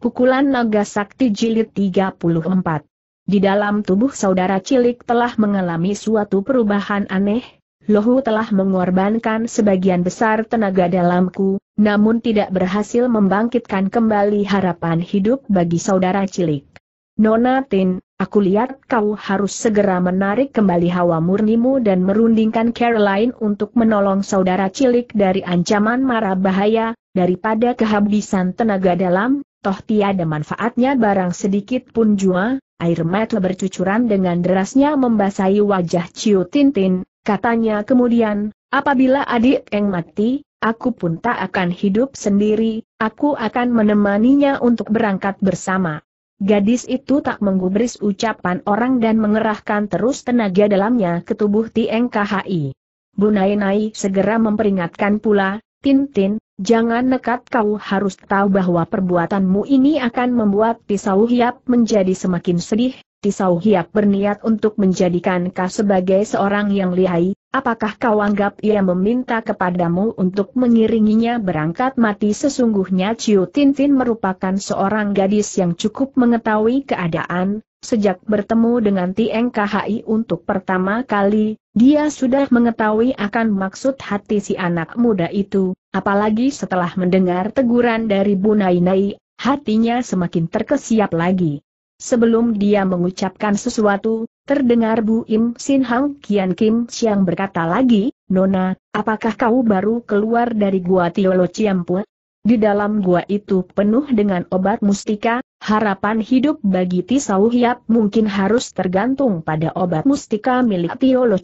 Pukulan Naga Sakti Jilid 34 Di dalam tubuh saudara cilik telah mengalami suatu perubahan aneh, Lohu telah mengorbankan sebagian besar tenaga dalamku, namun tidak berhasil membangkitkan kembali harapan hidup bagi saudara cilik. Nona Tin, aku lihat kau harus segera menarik kembali hawa murnimu dan merundingkan Caroline untuk menolong saudara cilik dari ancaman marah bahaya, daripada kehabisan tenaga dalam, toh tiada manfaatnya barang sedikit pun jua, air mata bercucuran dengan derasnya membasahi wajah Ciu Tintin, katanya kemudian, apabila adik Eng mati, aku pun tak akan hidup sendiri, aku akan menemaninya untuk berangkat bersama. Gadis itu tak menggubris ucapan orang dan mengerahkan terus tenaga dalamnya ke tubuh Tieng KHI. Bunai Nai segera memperingatkan pula, Tintin, Jangan nekat kau harus tahu bahwa perbuatanmu ini akan membuat Tisau Hiap menjadi semakin sedih. Tisau Hiap berniat untuk menjadikan kau sebagai seorang yang lihai. Apakah kau anggap ia meminta kepadamu untuk mengiringinya berangkat mati sesungguhnya Ciu Tintin merupakan seorang gadis yang cukup mengetahui keadaan, Sejak bertemu dengan Tieng KHI untuk pertama kali, dia sudah mengetahui akan maksud hati si anak muda itu, apalagi setelah mendengar teguran dari Bu Nai Nai, hatinya semakin terkesiap lagi. Sebelum dia mengucapkan sesuatu, terdengar Bu Im Sin Hang Kian Kim Siang berkata lagi, Nona, apakah kau baru keluar dari gua Tiolo Ciampu? Di dalam gua itu penuh dengan obat mustika, Harapan hidup bagi Tisau Hiap mungkin harus tergantung pada obat mustika milik Tio Lo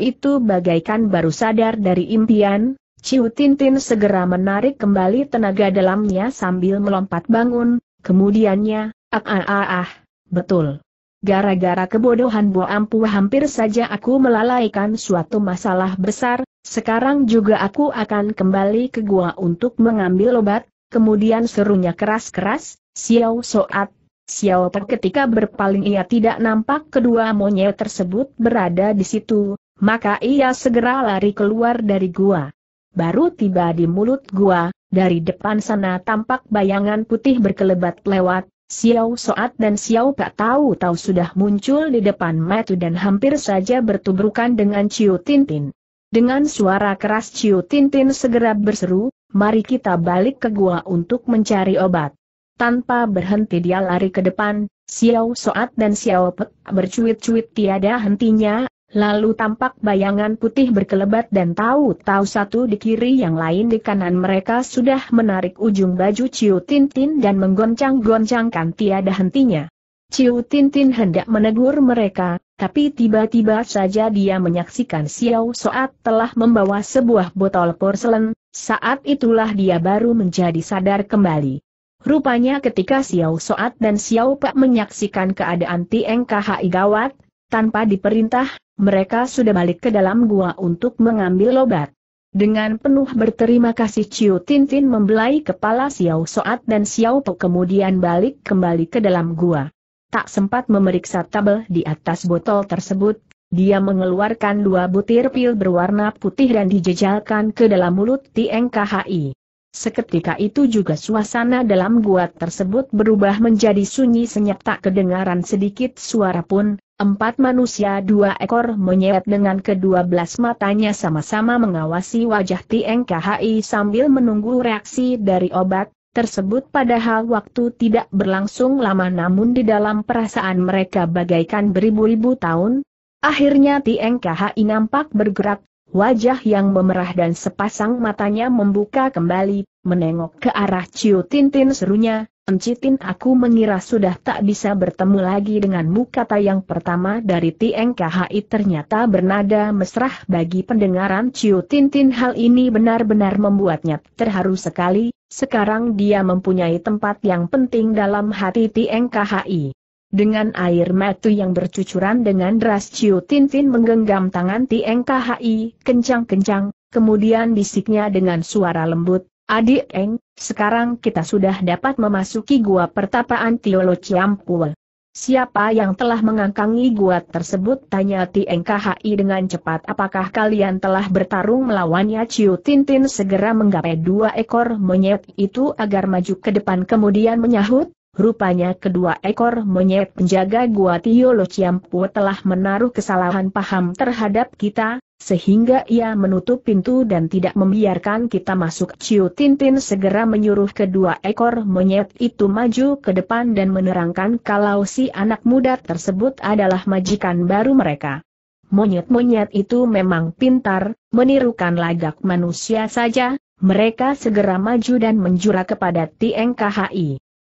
itu bagaikan baru sadar dari impian, Ciu Tintin segera menarik kembali tenaga dalamnya sambil melompat bangun, kemudiannya, ah ah ah, ah betul. Gara-gara kebodohan Bo Ampu hampir saja aku melalaikan suatu masalah besar, sekarang juga aku akan kembali ke gua untuk mengambil obat, kemudian serunya keras-keras, Xiao Soat, Xiao Pek ketika berpaling ia tidak nampak kedua monyet tersebut berada di situ, maka ia segera lari keluar dari gua. Baru tiba di mulut gua, dari depan sana tampak bayangan putih berkelebat lewat, Xiao Soat dan Xiao Pak tahu-tahu sudah muncul di depan Matu dan hampir saja bertubrukan dengan Ciu Tintin. Dengan suara keras Ciu Tintin segera berseru, mari kita balik ke gua untuk mencari obat. Tanpa berhenti dia lari ke depan, Xiao Soat dan Xiao Pek bercuit-cuit tiada hentinya, lalu tampak bayangan putih berkelebat dan tahu-tahu satu di kiri yang lain di kanan mereka sudah menarik ujung baju Ciu Tintin dan menggoncang-goncangkan tiada hentinya. Ciu Tintin hendak menegur mereka, tapi tiba-tiba saja dia menyaksikan Xiao Soat telah membawa sebuah botol porselen, saat itulah dia baru menjadi sadar kembali. Rupanya ketika Xiao Soat dan Xiao Pak menyaksikan keadaan Tieng KHI gawat, tanpa diperintah, mereka sudah balik ke dalam gua untuk mengambil obat. Dengan penuh berterima kasih Ciu Tintin membelai kepala Xiao Soat dan Xiao Pak kemudian balik kembali ke dalam gua. Tak sempat memeriksa tabel di atas botol tersebut, dia mengeluarkan dua butir pil berwarna putih dan dijejalkan ke dalam mulut Tieng KHI. Seketika itu juga suasana dalam gua tersebut berubah menjadi sunyi senyap tak kedengaran sedikit suara pun, empat manusia dua ekor menyeret dengan kedua belas matanya sama-sama mengawasi wajah TNKHI sambil menunggu reaksi dari obat, tersebut padahal waktu tidak berlangsung lama namun di dalam perasaan mereka bagaikan beribu-ribu tahun. Akhirnya TNKHI nampak bergerak, Wajah yang memerah dan sepasang matanya membuka kembali, menengok ke arah Ciu Tintin serunya, Encitin aku mengira sudah tak bisa bertemu lagi denganmu kata yang pertama dari TNKHI ternyata bernada mesra bagi pendengaran Ciu Tintin hal ini benar-benar membuatnya terharu sekali, sekarang dia mempunyai tempat yang penting dalam hati TNKHI. Dengan air mata yang bercucuran dengan deras Ciu Tintin menggenggam tangan Tieng KHI, kencang-kencang, kemudian bisiknya dengan suara lembut, Adik Eng, sekarang kita sudah dapat memasuki gua pertapaan Tiolo Ciampul. Siapa yang telah mengangkangi gua tersebut? Tanya Tieng KHI dengan cepat apakah kalian telah bertarung melawannya Ciu Tintin segera menggapai dua ekor monyet itu agar maju ke depan kemudian menyahut, Rupanya kedua ekor monyet penjaga gua Tiolo Ciampu telah menaruh kesalahan paham terhadap kita, sehingga ia menutup pintu dan tidak membiarkan kita masuk. Ciu Tintin segera menyuruh kedua ekor monyet itu maju ke depan dan menerangkan kalau si anak muda tersebut adalah majikan baru mereka. Monyet-monyet itu memang pintar, menirukan lagak manusia saja, mereka segera maju dan menjura kepada Tieng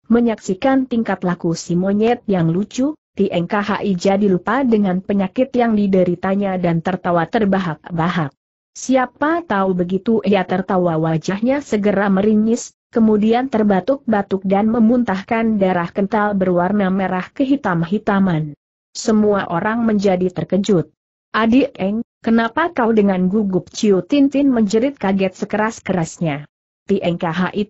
Menyaksikan tingkat laku si monyet yang lucu, Tieng KHI jadi lupa dengan penyakit yang dideritanya dan tertawa terbahak-bahak. Siapa tahu begitu ia tertawa wajahnya segera meringis, kemudian terbatuk-batuk dan memuntahkan darah kental berwarna merah kehitam-hitaman. Semua orang menjadi terkejut. Adik Eng, kenapa kau dengan gugup Ciu Tintin menjerit kaget sekeras-kerasnya? Tieng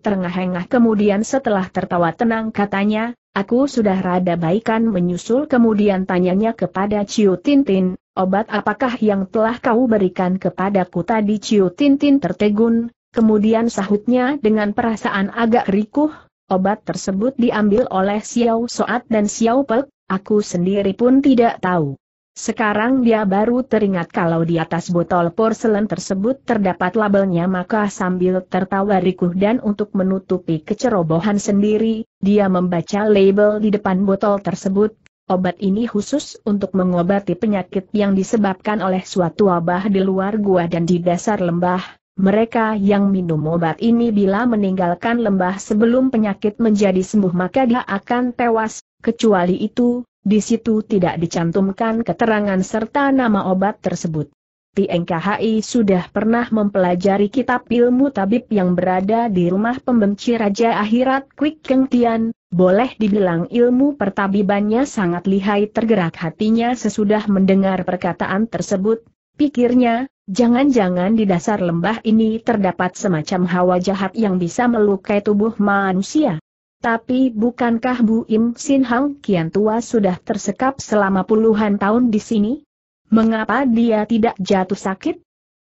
terengah-engah kemudian setelah tertawa tenang katanya, aku sudah rada baikan menyusul kemudian tanyanya kepada Ciu Tintin, obat apakah yang telah kau berikan kepadaku tadi Ciu Tintin tertegun, kemudian sahutnya dengan perasaan agak rikuh, obat tersebut diambil oleh Xiao Soat dan Xiao Pek, aku sendiri pun tidak tahu. Sekarang dia baru teringat kalau di atas botol porselen tersebut terdapat labelnya maka sambil tertawa rikuh dan untuk menutupi kecerobohan sendiri, dia membaca label di depan botol tersebut, Obat ini khusus untuk mengobati penyakit yang disebabkan oleh suatu wabah di luar gua dan di dasar lembah. Mereka yang minum obat ini bila meninggalkan lembah sebelum penyakit menjadi sembuh maka dia akan tewas, kecuali itu, di situ tidak dicantumkan keterangan serta nama obat tersebut. TNKHI sudah pernah mempelajari kitab ilmu tabib yang berada di rumah pembenci Raja Akhirat Kwik Keng Tian, boleh dibilang ilmu pertabibannya sangat lihai tergerak hatinya sesudah mendengar perkataan tersebut, pikirnya, jangan-jangan di dasar lembah ini terdapat semacam hawa jahat yang bisa melukai tubuh manusia. Tapi bukankah Bu Im Sin Hang kian tua sudah tersekap selama puluhan tahun di sini? Mengapa dia tidak jatuh sakit?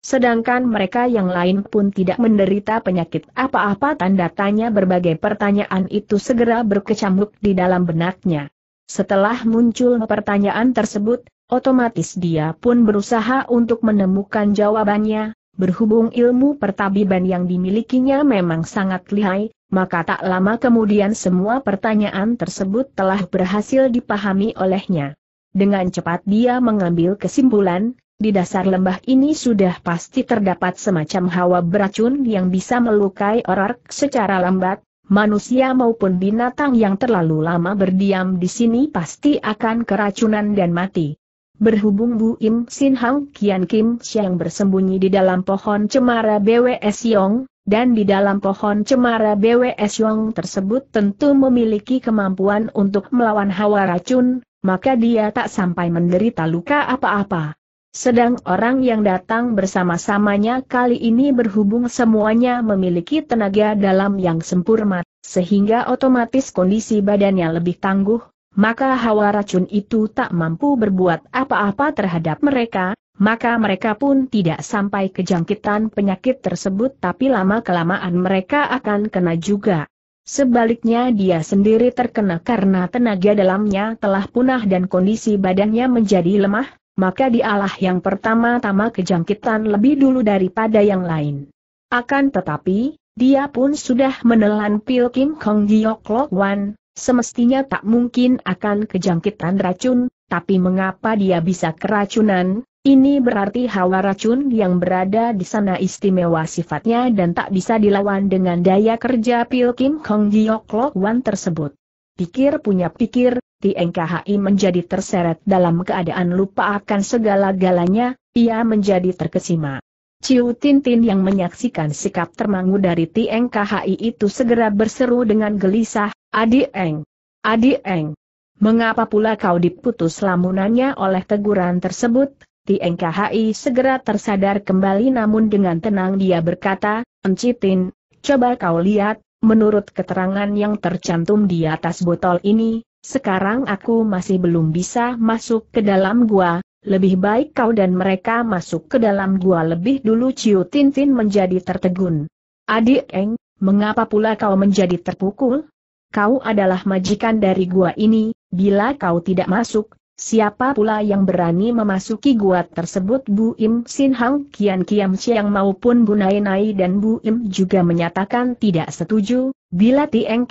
Sedangkan mereka yang lain pun tidak menderita penyakit apa-apa tanda tanya berbagai pertanyaan itu segera berkecamuk di dalam benaknya. Setelah muncul pertanyaan tersebut, otomatis dia pun berusaha untuk menemukan jawabannya, berhubung ilmu pertabiban yang dimilikinya memang sangat lihai, maka tak lama kemudian semua pertanyaan tersebut telah berhasil dipahami olehnya. Dengan cepat dia mengambil kesimpulan, di dasar lembah ini sudah pasti terdapat semacam hawa beracun yang bisa melukai orang secara lambat, manusia maupun binatang yang terlalu lama berdiam di sini pasti akan keracunan dan mati. Berhubung Bu Im Sin Hang Kian Kim Siang bersembunyi di dalam pohon cemara BWS Yong, dan di dalam pohon cemara BWS Yong tersebut tentu memiliki kemampuan untuk melawan hawa racun, maka dia tak sampai menderita luka apa-apa. Sedang orang yang datang bersama-samanya kali ini berhubung semuanya memiliki tenaga dalam yang sempurna, sehingga otomatis kondisi badannya lebih tangguh, maka hawa racun itu tak mampu berbuat apa-apa terhadap mereka, maka mereka pun tidak sampai kejangkitan penyakit tersebut tapi lama-kelamaan mereka akan kena juga. Sebaliknya dia sendiri terkena karena tenaga dalamnya telah punah dan kondisi badannya menjadi lemah, maka dialah yang pertama-tama kejangkitan lebih dulu daripada yang lain. Akan tetapi, dia pun sudah menelan pil Kim Kong Giok Lok Wan, semestinya tak mungkin akan kejangkitan racun, tapi mengapa dia bisa keracunan, ini berarti hawa racun yang berada di sana istimewa sifatnya dan tak bisa dilawan dengan daya kerja Pil Kim Kong Giok Lok Wan tersebut. Pikir punya pikir, Tieng menjadi terseret dalam keadaan lupa akan segala-galanya, ia menjadi terkesima. Ciu Tintin yang menyaksikan sikap termangu dari Tieng itu segera berseru dengan gelisah, Adi Eng! Adi Eng! Mengapa pula kau diputus lamunannya oleh teguran tersebut? Tieng segera tersadar kembali namun dengan tenang dia berkata, Encitin, coba kau lihat, menurut keterangan yang tercantum di atas botol ini, sekarang aku masih belum bisa masuk ke dalam gua, lebih baik kau dan mereka masuk ke dalam gua lebih dulu Ciu Tintin menjadi tertegun. Adik Eng, mengapa pula kau menjadi terpukul? Kau adalah majikan dari gua ini, bila kau tidak masuk, Siapa pula yang berani memasuki gua tersebut Bu Im Sin Hang Kian Kiam Siang maupun Bu Nai Nai dan Bu Im juga menyatakan tidak setuju, bila Tieng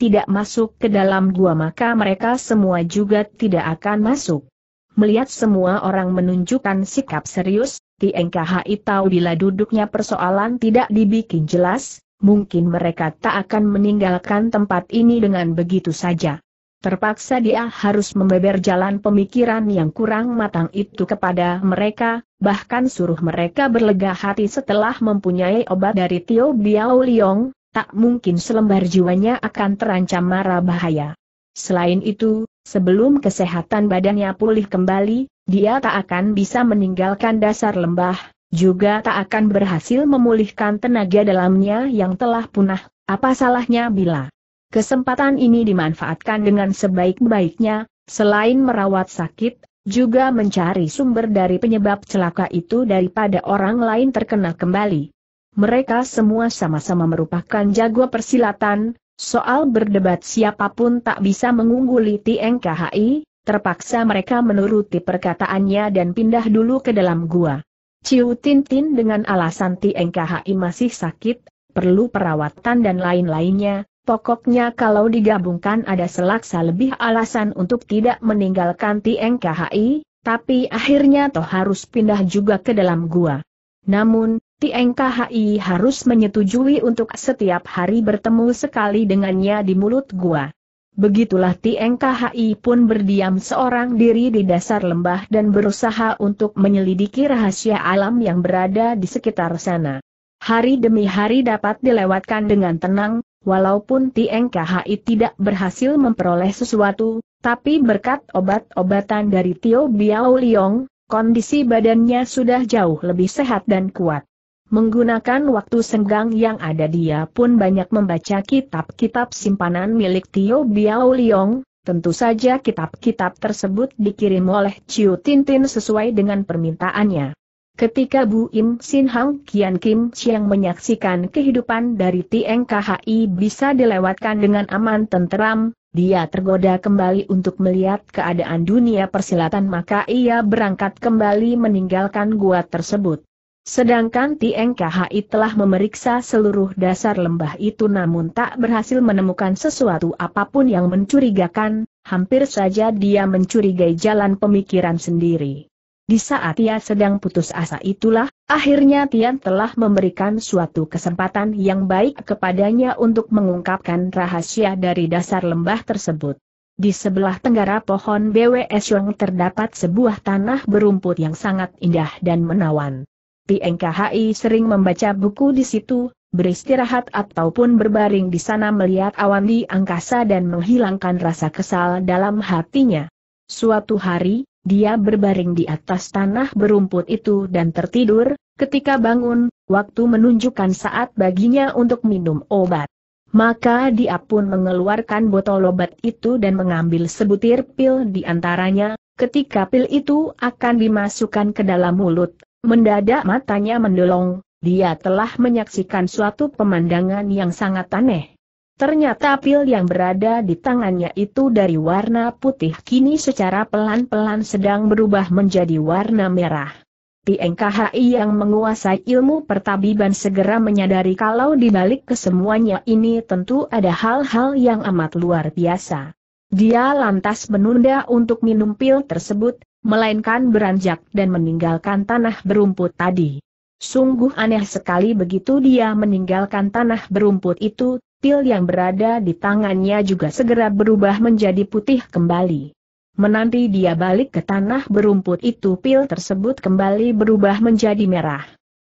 tidak masuk ke dalam gua maka mereka semua juga tidak akan masuk. Melihat semua orang menunjukkan sikap serius, Tieng tahu bila duduknya persoalan tidak dibikin jelas, mungkin mereka tak akan meninggalkan tempat ini dengan begitu saja. Terpaksa dia harus membeber jalan pemikiran yang kurang matang itu kepada mereka, bahkan suruh mereka berlega hati setelah mempunyai obat dari Tio Biao Liong, tak mungkin selembar jiwanya akan terancam marah bahaya. Selain itu, sebelum kesehatan badannya pulih kembali, dia tak akan bisa meninggalkan dasar lembah, juga tak akan berhasil memulihkan tenaga dalamnya yang telah punah, apa salahnya bila Kesempatan ini dimanfaatkan dengan sebaik-baiknya, selain merawat sakit, juga mencari sumber dari penyebab celaka itu daripada orang lain terkena kembali. Mereka semua sama-sama merupakan jago persilatan, soal berdebat siapapun tak bisa mengungguli TNKHI, terpaksa mereka menuruti perkataannya dan pindah dulu ke dalam gua. Ciu Tintin dengan alasan TNKHI masih sakit, perlu perawatan dan lain-lainnya, Pokoknya kalau digabungkan ada selaksa lebih alasan untuk tidak meninggalkan TNKHI, tapi akhirnya toh harus pindah juga ke dalam gua. Namun, TNKHI harus menyetujui untuk setiap hari bertemu sekali dengannya di mulut gua. Begitulah TNKHI pun berdiam seorang diri di dasar lembah dan berusaha untuk menyelidiki rahasia alam yang berada di sekitar sana. Hari demi hari dapat dilewatkan dengan tenang, Walaupun Tieng tidak berhasil memperoleh sesuatu, tapi berkat obat-obatan dari Tio Biao Liong, kondisi badannya sudah jauh lebih sehat dan kuat. Menggunakan waktu senggang yang ada dia pun banyak membaca kitab-kitab simpanan milik Tio Biao Liong, tentu saja kitab-kitab tersebut dikirim oleh Ciu Tintin sesuai dengan permintaannya. Ketika Bu Im Sin Hang Kian Kim Siang menyaksikan kehidupan dari Tieng KHI bisa dilewatkan dengan aman tenteram, dia tergoda kembali untuk melihat keadaan dunia persilatan maka ia berangkat kembali meninggalkan gua tersebut. Sedangkan Tieng KHI telah memeriksa seluruh dasar lembah itu namun tak berhasil menemukan sesuatu apapun yang mencurigakan, hampir saja dia mencurigai jalan pemikiran sendiri. Di saat ia sedang putus asa itulah, akhirnya Tian telah memberikan suatu kesempatan yang baik kepadanya untuk mengungkapkan rahasia dari dasar lembah tersebut. Di sebelah tenggara pohon BWS Yong terdapat sebuah tanah berumput yang sangat indah dan menawan. PNKHI sering membaca buku di situ, beristirahat ataupun berbaring di sana melihat awan di angkasa dan menghilangkan rasa kesal dalam hatinya. Suatu hari, dia berbaring di atas tanah berumput itu dan tertidur, ketika bangun, waktu menunjukkan saat baginya untuk minum obat. Maka dia pun mengeluarkan botol obat itu dan mengambil sebutir pil di antaranya, ketika pil itu akan dimasukkan ke dalam mulut, mendadak matanya mendelong, dia telah menyaksikan suatu pemandangan yang sangat aneh. Ternyata pil yang berada di tangannya itu dari warna putih kini secara pelan-pelan sedang berubah menjadi warna merah. Tiengkahi yang menguasai ilmu pertabiban segera menyadari kalau di balik kesemuanya ini tentu ada hal-hal yang amat luar biasa. Dia lantas menunda untuk minum pil tersebut, melainkan beranjak dan meninggalkan tanah berumput tadi. Sungguh aneh sekali begitu dia meninggalkan tanah berumput itu, pil yang berada di tangannya juga segera berubah menjadi putih kembali. Menanti dia balik ke tanah berumput itu pil tersebut kembali berubah menjadi merah.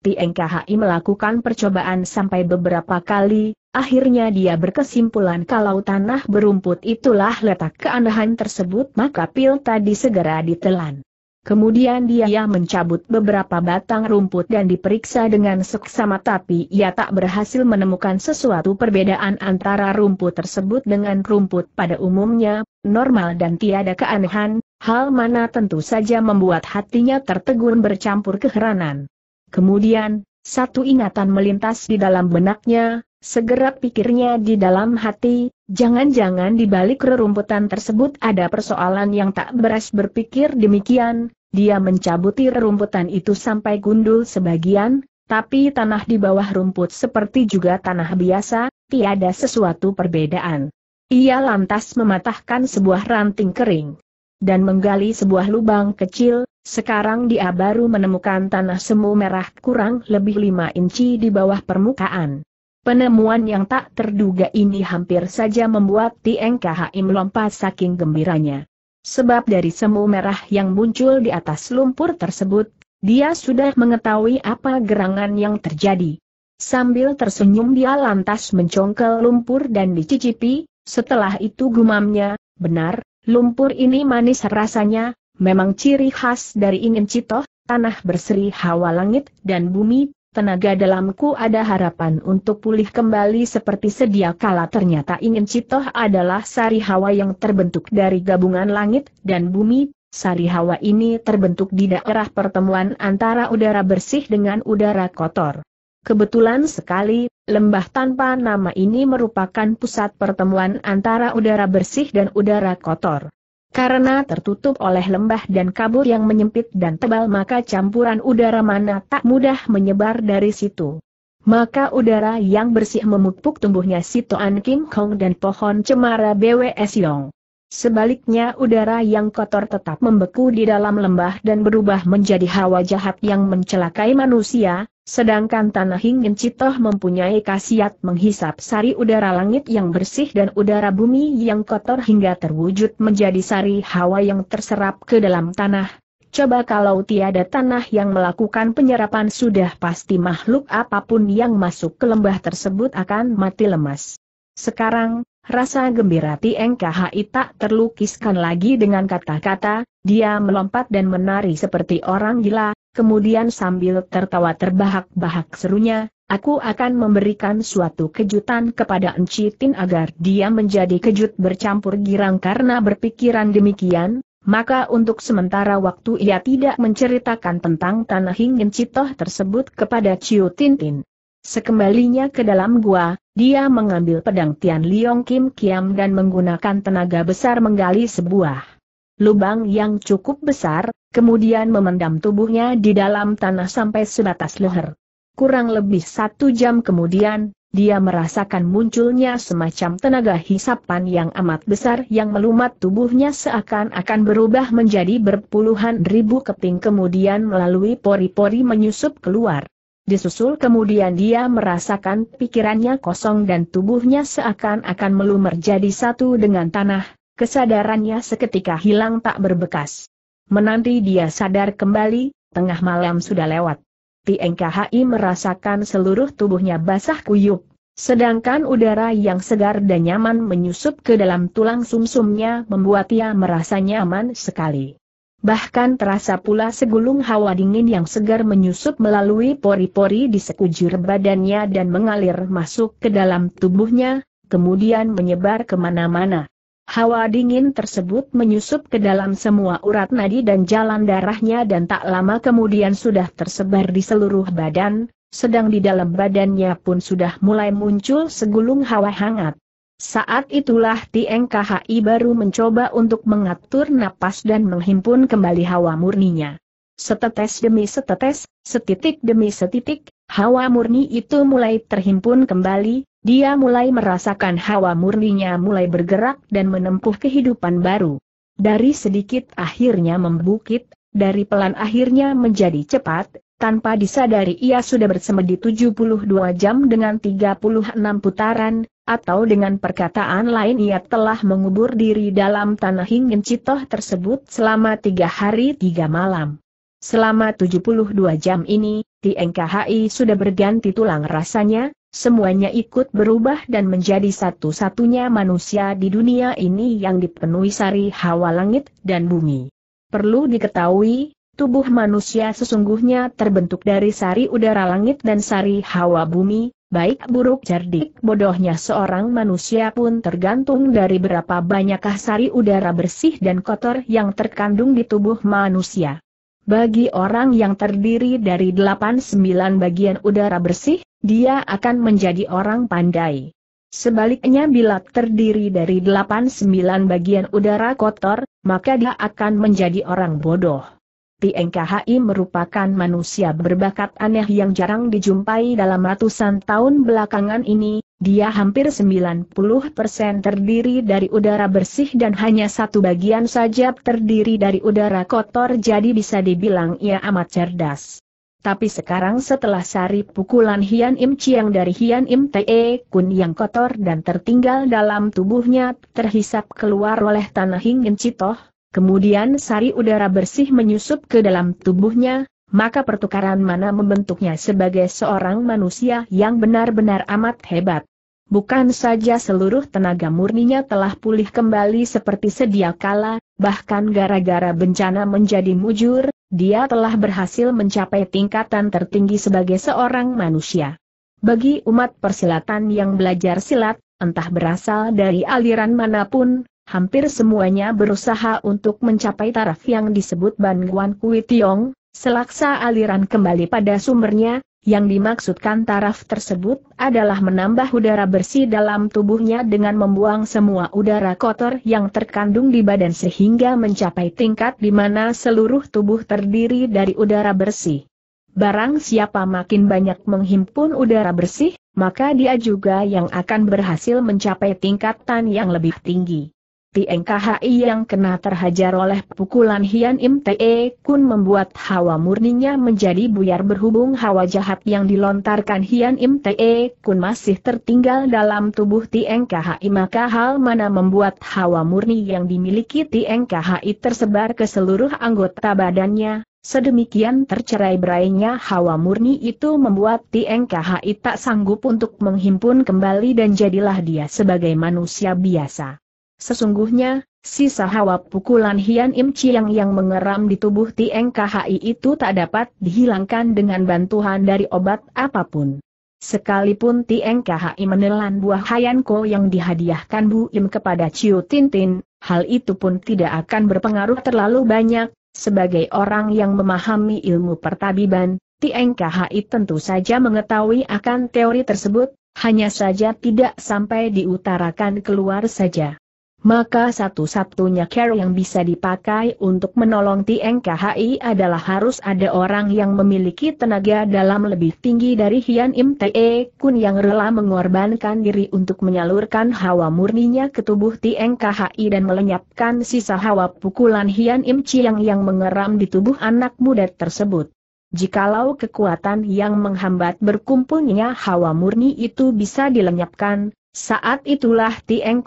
TNKHI melakukan percobaan sampai beberapa kali, akhirnya dia berkesimpulan kalau tanah berumput itulah letak keanehan tersebut maka pil tadi segera ditelan. Kemudian dia mencabut beberapa batang rumput dan diperiksa dengan seksama tapi ia tak berhasil menemukan sesuatu perbedaan antara rumput tersebut dengan rumput pada umumnya, normal dan tiada keanehan, hal mana tentu saja membuat hatinya tertegun bercampur keheranan. Kemudian, satu ingatan melintas di dalam benaknya, Segera pikirnya di dalam hati, jangan-jangan di balik rerumputan tersebut ada persoalan yang tak beres berpikir demikian, dia mencabuti rerumputan itu sampai gundul sebagian, tapi tanah di bawah rumput seperti juga tanah biasa, tiada sesuatu perbedaan. Ia lantas mematahkan sebuah ranting kering dan menggali sebuah lubang kecil, sekarang dia baru menemukan tanah semu merah kurang lebih lima inci di bawah permukaan. Penemuan yang tak terduga ini hampir saja membuat Tieng KHI melompat saking gembiranya. Sebab dari semu merah yang muncul di atas lumpur tersebut, dia sudah mengetahui apa gerangan yang terjadi. Sambil tersenyum dia lantas mencongkel lumpur dan dicicipi, setelah itu gumamnya, benar, lumpur ini manis rasanya, memang ciri khas dari ingin citoh, tanah berseri hawa langit dan bumi, tenaga dalamku ada harapan untuk pulih kembali seperti sedia kala ternyata ingin citoh adalah sari hawa yang terbentuk dari gabungan langit dan bumi Sari hawa ini terbentuk di daerah pertemuan antara udara bersih dengan udara kotor. Kebetulan sekali, lembah tanpa nama ini merupakan pusat pertemuan antara udara bersih dan udara kotor. Karena tertutup oleh lembah dan kabut yang menyempit dan tebal maka campuran udara mana tak mudah menyebar dari situ. Maka udara yang bersih memupuk tumbuhnya Sitoan Kim Kong dan pohon cemara BWS Yong. Sebaliknya udara yang kotor tetap membeku di dalam lembah dan berubah menjadi hawa jahat yang mencelakai manusia, Sedangkan tanah hingin citoh mempunyai khasiat menghisap sari udara langit yang bersih dan udara bumi yang kotor hingga terwujud menjadi sari hawa yang terserap ke dalam tanah. Coba kalau tiada tanah yang melakukan penyerapan sudah pasti makhluk apapun yang masuk ke lembah tersebut akan mati lemas. Sekarang, Rasa gembira Tieng Kahai tak terlukiskan lagi dengan kata-kata, dia melompat dan menari seperti orang gila, kemudian sambil tertawa terbahak-bahak serunya, aku akan memberikan suatu kejutan kepada Enci Tin agar dia menjadi kejut bercampur girang karena berpikiran demikian, maka untuk sementara waktu ia tidak menceritakan tentang tanah Hingin Citoh tersebut kepada Ciu Tintin. Sekembalinya ke dalam gua, dia mengambil pedang Tian Liong Kim Kiam dan menggunakan tenaga besar menggali sebuah lubang yang cukup besar, kemudian memendam tubuhnya di dalam tanah sampai sebatas leher. Kurang lebih satu jam kemudian, dia merasakan munculnya semacam tenaga hisapan yang amat besar yang melumat tubuhnya seakan-akan berubah menjadi berpuluhan ribu keping kemudian melalui pori-pori menyusup keluar. Disusul kemudian dia merasakan pikirannya kosong dan tubuhnya seakan-akan melumer jadi satu dengan tanah, kesadarannya seketika hilang tak berbekas. Menanti dia sadar kembali, tengah malam sudah lewat. TNKHI merasakan seluruh tubuhnya basah kuyup, sedangkan udara yang segar dan nyaman menyusup ke dalam tulang sumsumnya membuat ia merasa nyaman sekali. Bahkan terasa pula segulung hawa dingin yang segar menyusup melalui pori-pori di sekujur badannya dan mengalir masuk ke dalam tubuhnya, kemudian menyebar kemana-mana. Hawa dingin tersebut menyusup ke dalam semua urat nadi dan jalan darahnya dan tak lama kemudian sudah tersebar di seluruh badan, sedang di dalam badannya pun sudah mulai muncul segulung hawa hangat. Saat itulah Tieng KHI baru mencoba untuk mengatur napas dan menghimpun kembali hawa murninya. Setetes demi setetes, setitik demi setitik, hawa murni itu mulai terhimpun kembali, dia mulai merasakan hawa murninya mulai bergerak dan menempuh kehidupan baru. Dari sedikit akhirnya membukit, dari pelan akhirnya menjadi cepat, tanpa disadari ia sudah bersemedi 72 jam dengan 36 putaran, atau dengan perkataan lain ia telah mengubur diri dalam tanah hingin citoh tersebut selama tiga hari tiga malam. Selama 72 jam ini, TNKHI sudah berganti tulang rasanya, semuanya ikut berubah dan menjadi satu-satunya manusia di dunia ini yang dipenuhi sari hawa langit dan bumi. Perlu diketahui, Tubuh manusia sesungguhnya terbentuk dari sari udara langit dan sari hawa bumi, baik buruk cerdik bodohnya seorang manusia pun tergantung dari berapa banyakkah sari udara bersih dan kotor yang terkandung di tubuh manusia. Bagi orang yang terdiri dari 8-9 bagian udara bersih, dia akan menjadi orang pandai. Sebaliknya bila terdiri dari 8-9 bagian udara kotor, maka dia akan menjadi orang bodoh. Pieng merupakan manusia berbakat aneh yang jarang dijumpai dalam ratusan tahun belakangan ini, dia hampir 90% terdiri dari udara bersih dan hanya satu bagian saja terdiri dari udara kotor jadi bisa dibilang ia amat cerdas. Tapi sekarang setelah sari pukulan Hian Im Chiang dari Hian Im Te Kun yang kotor dan tertinggal dalam tubuhnya terhisap keluar oleh tanah Hingin Citoh, Kemudian sari udara bersih menyusup ke dalam tubuhnya, maka pertukaran mana membentuknya sebagai seorang manusia yang benar-benar amat hebat. Bukan saja seluruh tenaga murninya telah pulih kembali seperti sedia kala, bahkan gara-gara bencana menjadi mujur, dia telah berhasil mencapai tingkatan tertinggi sebagai seorang manusia. Bagi umat persilatan yang belajar silat, entah berasal dari aliran manapun, hampir semuanya berusaha untuk mencapai taraf yang disebut Ban Guan Kui Tiong, selaksa aliran kembali pada sumbernya, yang dimaksudkan taraf tersebut adalah menambah udara bersih dalam tubuhnya dengan membuang semua udara kotor yang terkandung di badan sehingga mencapai tingkat di mana seluruh tubuh terdiri dari udara bersih. Barang siapa makin banyak menghimpun udara bersih, maka dia juga yang akan berhasil mencapai tingkatan yang lebih tinggi. Tieng yang kena terhajar oleh pukulan Hian Im Te Kun membuat hawa murninya menjadi buyar berhubung hawa jahat yang dilontarkan Hian Im Te Kun masih tertinggal dalam tubuh Tieng maka hal mana membuat hawa murni yang dimiliki Tieng tersebar ke seluruh anggota badannya, Sedemikian tercerai-berainya hawa murni itu membuat Tieng tak sanggup untuk menghimpun kembali dan jadilah dia sebagai manusia biasa. Sesungguhnya, sisa hawa pukulan Hian Im Chiang yang mengeram di tubuh Tieng KHI itu tak dapat dihilangkan dengan bantuan dari obat apapun. Sekalipun Tieng KHI menelan buah Hayanko yang dihadiahkan Bu Im kepada Ciu Tintin, hal itu pun tidak akan berpengaruh terlalu banyak, sebagai orang yang memahami ilmu pertabiban, Tieng KHI tentu saja mengetahui akan teori tersebut, hanya saja tidak sampai diutarakan keluar saja maka satu-satunya care yang bisa dipakai untuk menolong TNKHI adalah harus ada orang yang memiliki tenaga dalam lebih tinggi dari Hian Im Te Kun yang rela mengorbankan diri untuk menyalurkan hawa murninya ke tubuh TNKHI dan melenyapkan sisa hawa pukulan Hian Im Chiang yang mengeram di tubuh anak muda tersebut. Jikalau kekuatan yang menghambat berkumpulnya hawa murni itu bisa dilenyapkan, saat itulah Tieng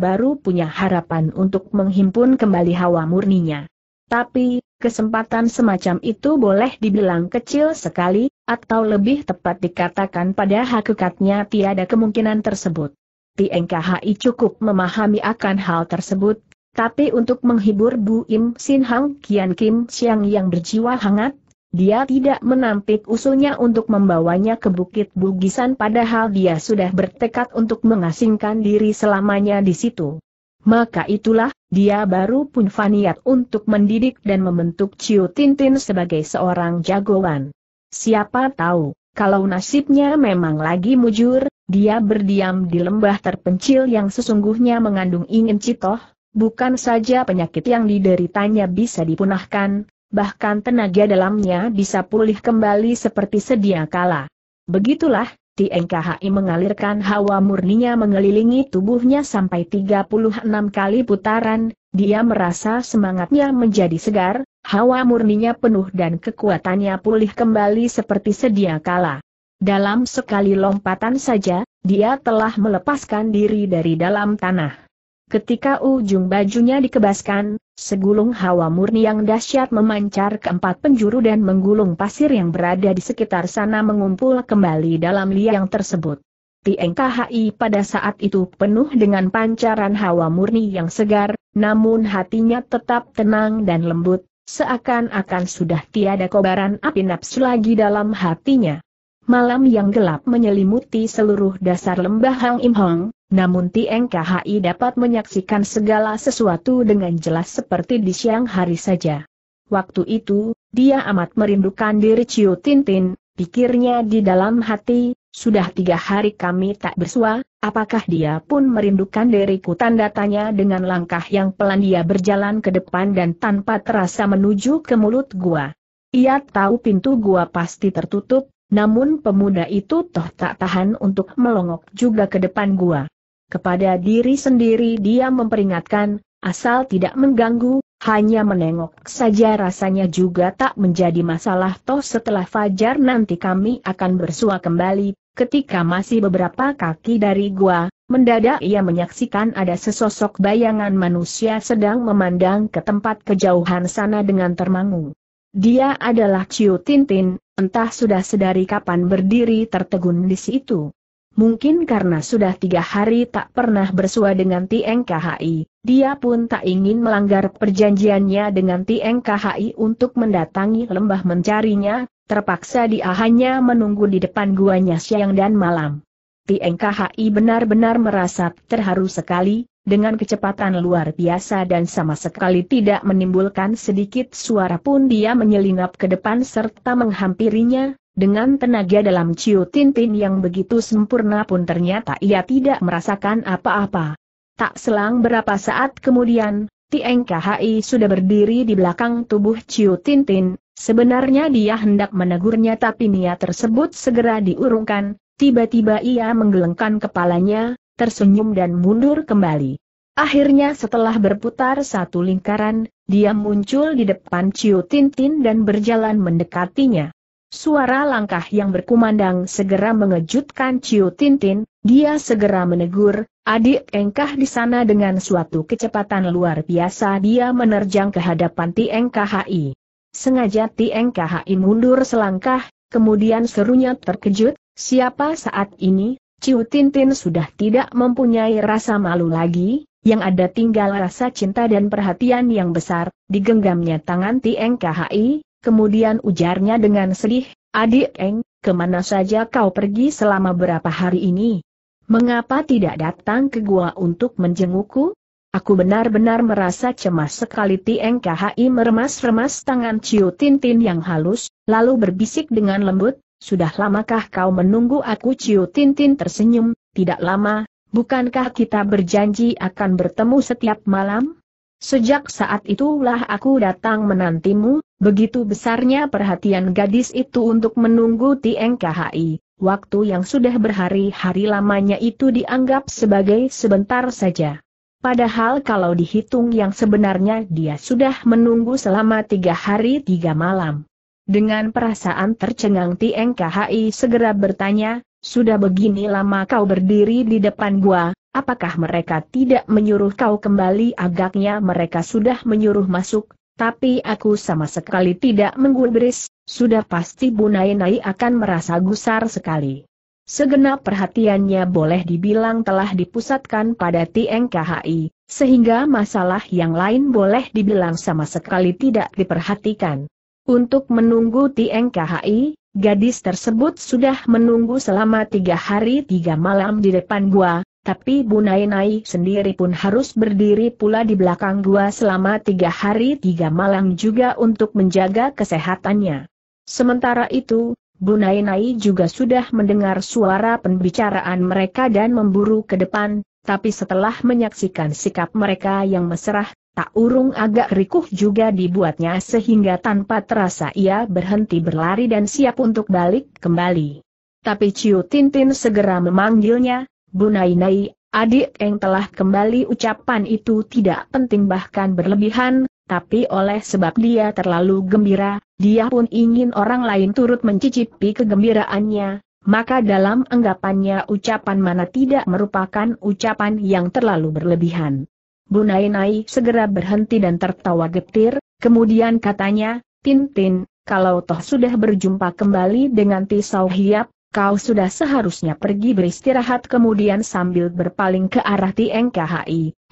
baru punya harapan untuk menghimpun kembali hawa murninya. Tapi, kesempatan semacam itu boleh dibilang kecil sekali, atau lebih tepat dikatakan pada hakikatnya tiada kemungkinan tersebut. Tieng cukup memahami akan hal tersebut, tapi untuk menghibur Bu Im Sin Hang Kian Kim Siang yang berjiwa hangat, dia tidak menampik usulnya untuk membawanya ke Bukit Bugisan padahal dia sudah bertekad untuk mengasingkan diri selamanya di situ. Maka itulah, dia baru pun faniat untuk mendidik dan membentuk Ciu Tintin sebagai seorang jagoan. Siapa tahu, kalau nasibnya memang lagi mujur, dia berdiam di lembah terpencil yang sesungguhnya mengandung ingin citoh, bukan saja penyakit yang dideritanya bisa dipunahkan, bahkan tenaga dalamnya bisa pulih kembali seperti sedia kala. Begitulah, TNKHI mengalirkan hawa murninya mengelilingi tubuhnya sampai 36 kali putaran, dia merasa semangatnya menjadi segar, hawa murninya penuh dan kekuatannya pulih kembali seperti sedia kala. Dalam sekali lompatan saja, dia telah melepaskan diri dari dalam tanah. Ketika ujung bajunya dikebaskan, segulung hawa murni yang dahsyat memancar ke empat penjuru dan menggulung pasir yang berada di sekitar sana mengumpul kembali dalam liang tersebut. TNKHI pada saat itu penuh dengan pancaran hawa murni yang segar, namun hatinya tetap tenang dan lembut, seakan-akan sudah tiada kobaran api nafsu lagi dalam hatinya. Malam yang gelap menyelimuti seluruh dasar lembah Hang Im Hong, namun Tieng Khi dapat menyaksikan segala sesuatu dengan jelas seperti di siang hari saja. Waktu itu, dia amat merindukan diri Ciu Tintin, pikirnya di dalam hati, sudah tiga hari kami tak bersua, apakah dia pun merindukan diriku tanda tanya dengan langkah yang pelan dia berjalan ke depan dan tanpa terasa menuju ke mulut gua. Ia tahu pintu gua pasti tertutup, namun pemuda itu toh tak tahan untuk melongok juga ke depan gua. Kepada diri sendiri dia memperingatkan, asal tidak mengganggu, hanya menengok saja rasanya juga tak menjadi masalah toh setelah fajar nanti kami akan bersua kembali, ketika masih beberapa kaki dari gua, mendadak ia menyaksikan ada sesosok bayangan manusia sedang memandang ke tempat kejauhan sana dengan termangu. Dia adalah Ciu Tintin, entah sudah sedari kapan berdiri tertegun di situ. Mungkin karena sudah tiga hari tak pernah bersua dengan TNKHI, dia pun tak ingin melanggar perjanjiannya dengan TNKHI untuk mendatangi lembah mencarinya, terpaksa dia hanya menunggu di depan guanya siang dan malam. TNKHI benar-benar merasa terharu sekali, dengan kecepatan luar biasa dan sama sekali tidak menimbulkan sedikit suara pun dia menyelinap ke depan serta menghampirinya, dengan tenaga dalam Ciu Tintin yang begitu sempurna pun ternyata ia tidak merasakan apa-apa. Tak selang berapa saat kemudian, Tieng KHI sudah berdiri di belakang tubuh Ciu Tintin, sebenarnya dia hendak menegurnya tapi niat tersebut segera diurungkan, tiba-tiba ia menggelengkan kepalanya, tersenyum dan mundur kembali. Akhirnya setelah berputar satu lingkaran, dia muncul di depan Ciu Tintin dan berjalan mendekatinya. Suara langkah yang berkumandang segera mengejutkan Ciu Tintin, dia segera menegur, adik engkah di sana dengan suatu kecepatan luar biasa dia menerjang ke hadapan TNKHI. Sengaja TNKHI mundur selangkah, kemudian serunya terkejut, siapa saat ini, Ciu Tintin sudah tidak mempunyai rasa malu lagi, yang ada tinggal rasa cinta dan perhatian yang besar, digenggamnya tangan Tieng KHI, kemudian ujarnya dengan sedih, adik Eng, kemana saja kau pergi selama berapa hari ini? Mengapa tidak datang ke gua untuk menjengukku? Aku benar-benar merasa cemas sekali Tieng KHI meremas-remas tangan Ciu Tintin yang halus, lalu berbisik dengan lembut, sudah lamakah kau menunggu aku Ciu Tintin tersenyum, tidak lama, bukankah kita berjanji akan bertemu setiap malam? Sejak saat itulah aku datang menantimu, begitu besarnya perhatian gadis itu untuk menunggu TNKHI, Waktu yang sudah berhari-hari lamanya itu dianggap sebagai sebentar saja. Padahal kalau dihitung yang sebenarnya dia sudah menunggu selama tiga hari tiga malam. Dengan perasaan tercengang TNKHI segera bertanya, sudah begini lama kau berdiri di depan gua, apakah mereka tidak menyuruh kau kembali agaknya mereka sudah menyuruh masuk, tapi aku sama sekali tidak menggubris, sudah pasti Bu Nai akan merasa gusar sekali. Segenap perhatiannya boleh dibilang telah dipusatkan pada TNKHI, sehingga masalah yang lain boleh dibilang sama sekali tidak diperhatikan. Untuk menunggu Tieng KHI, gadis tersebut sudah menunggu selama tiga hari tiga malam di depan gua, tapi Bu Nainai sendiri pun harus berdiri pula di belakang gua selama tiga hari tiga malam juga untuk menjaga kesehatannya. Sementara itu, Bu Nainai juga sudah mendengar suara pembicaraan mereka dan memburu ke depan, tapi setelah menyaksikan sikap mereka yang mesra, Tak urung agak rikuh juga dibuatnya sehingga tanpa terasa ia berhenti berlari dan siap untuk balik kembali. Tapi Ciu Tintin segera memanggilnya, Bunai-nai, adik yang telah kembali ucapan itu tidak penting bahkan berlebihan, tapi oleh sebab dia terlalu gembira, dia pun ingin orang lain turut mencicipi kegembiraannya, maka dalam anggapannya ucapan mana tidak merupakan ucapan yang terlalu berlebihan. Bu Nai Nai segera berhenti dan tertawa getir, kemudian katanya, Tintin, kalau toh sudah berjumpa kembali dengan Tisau Hiap, kau sudah seharusnya pergi beristirahat kemudian sambil berpaling ke arah Tieng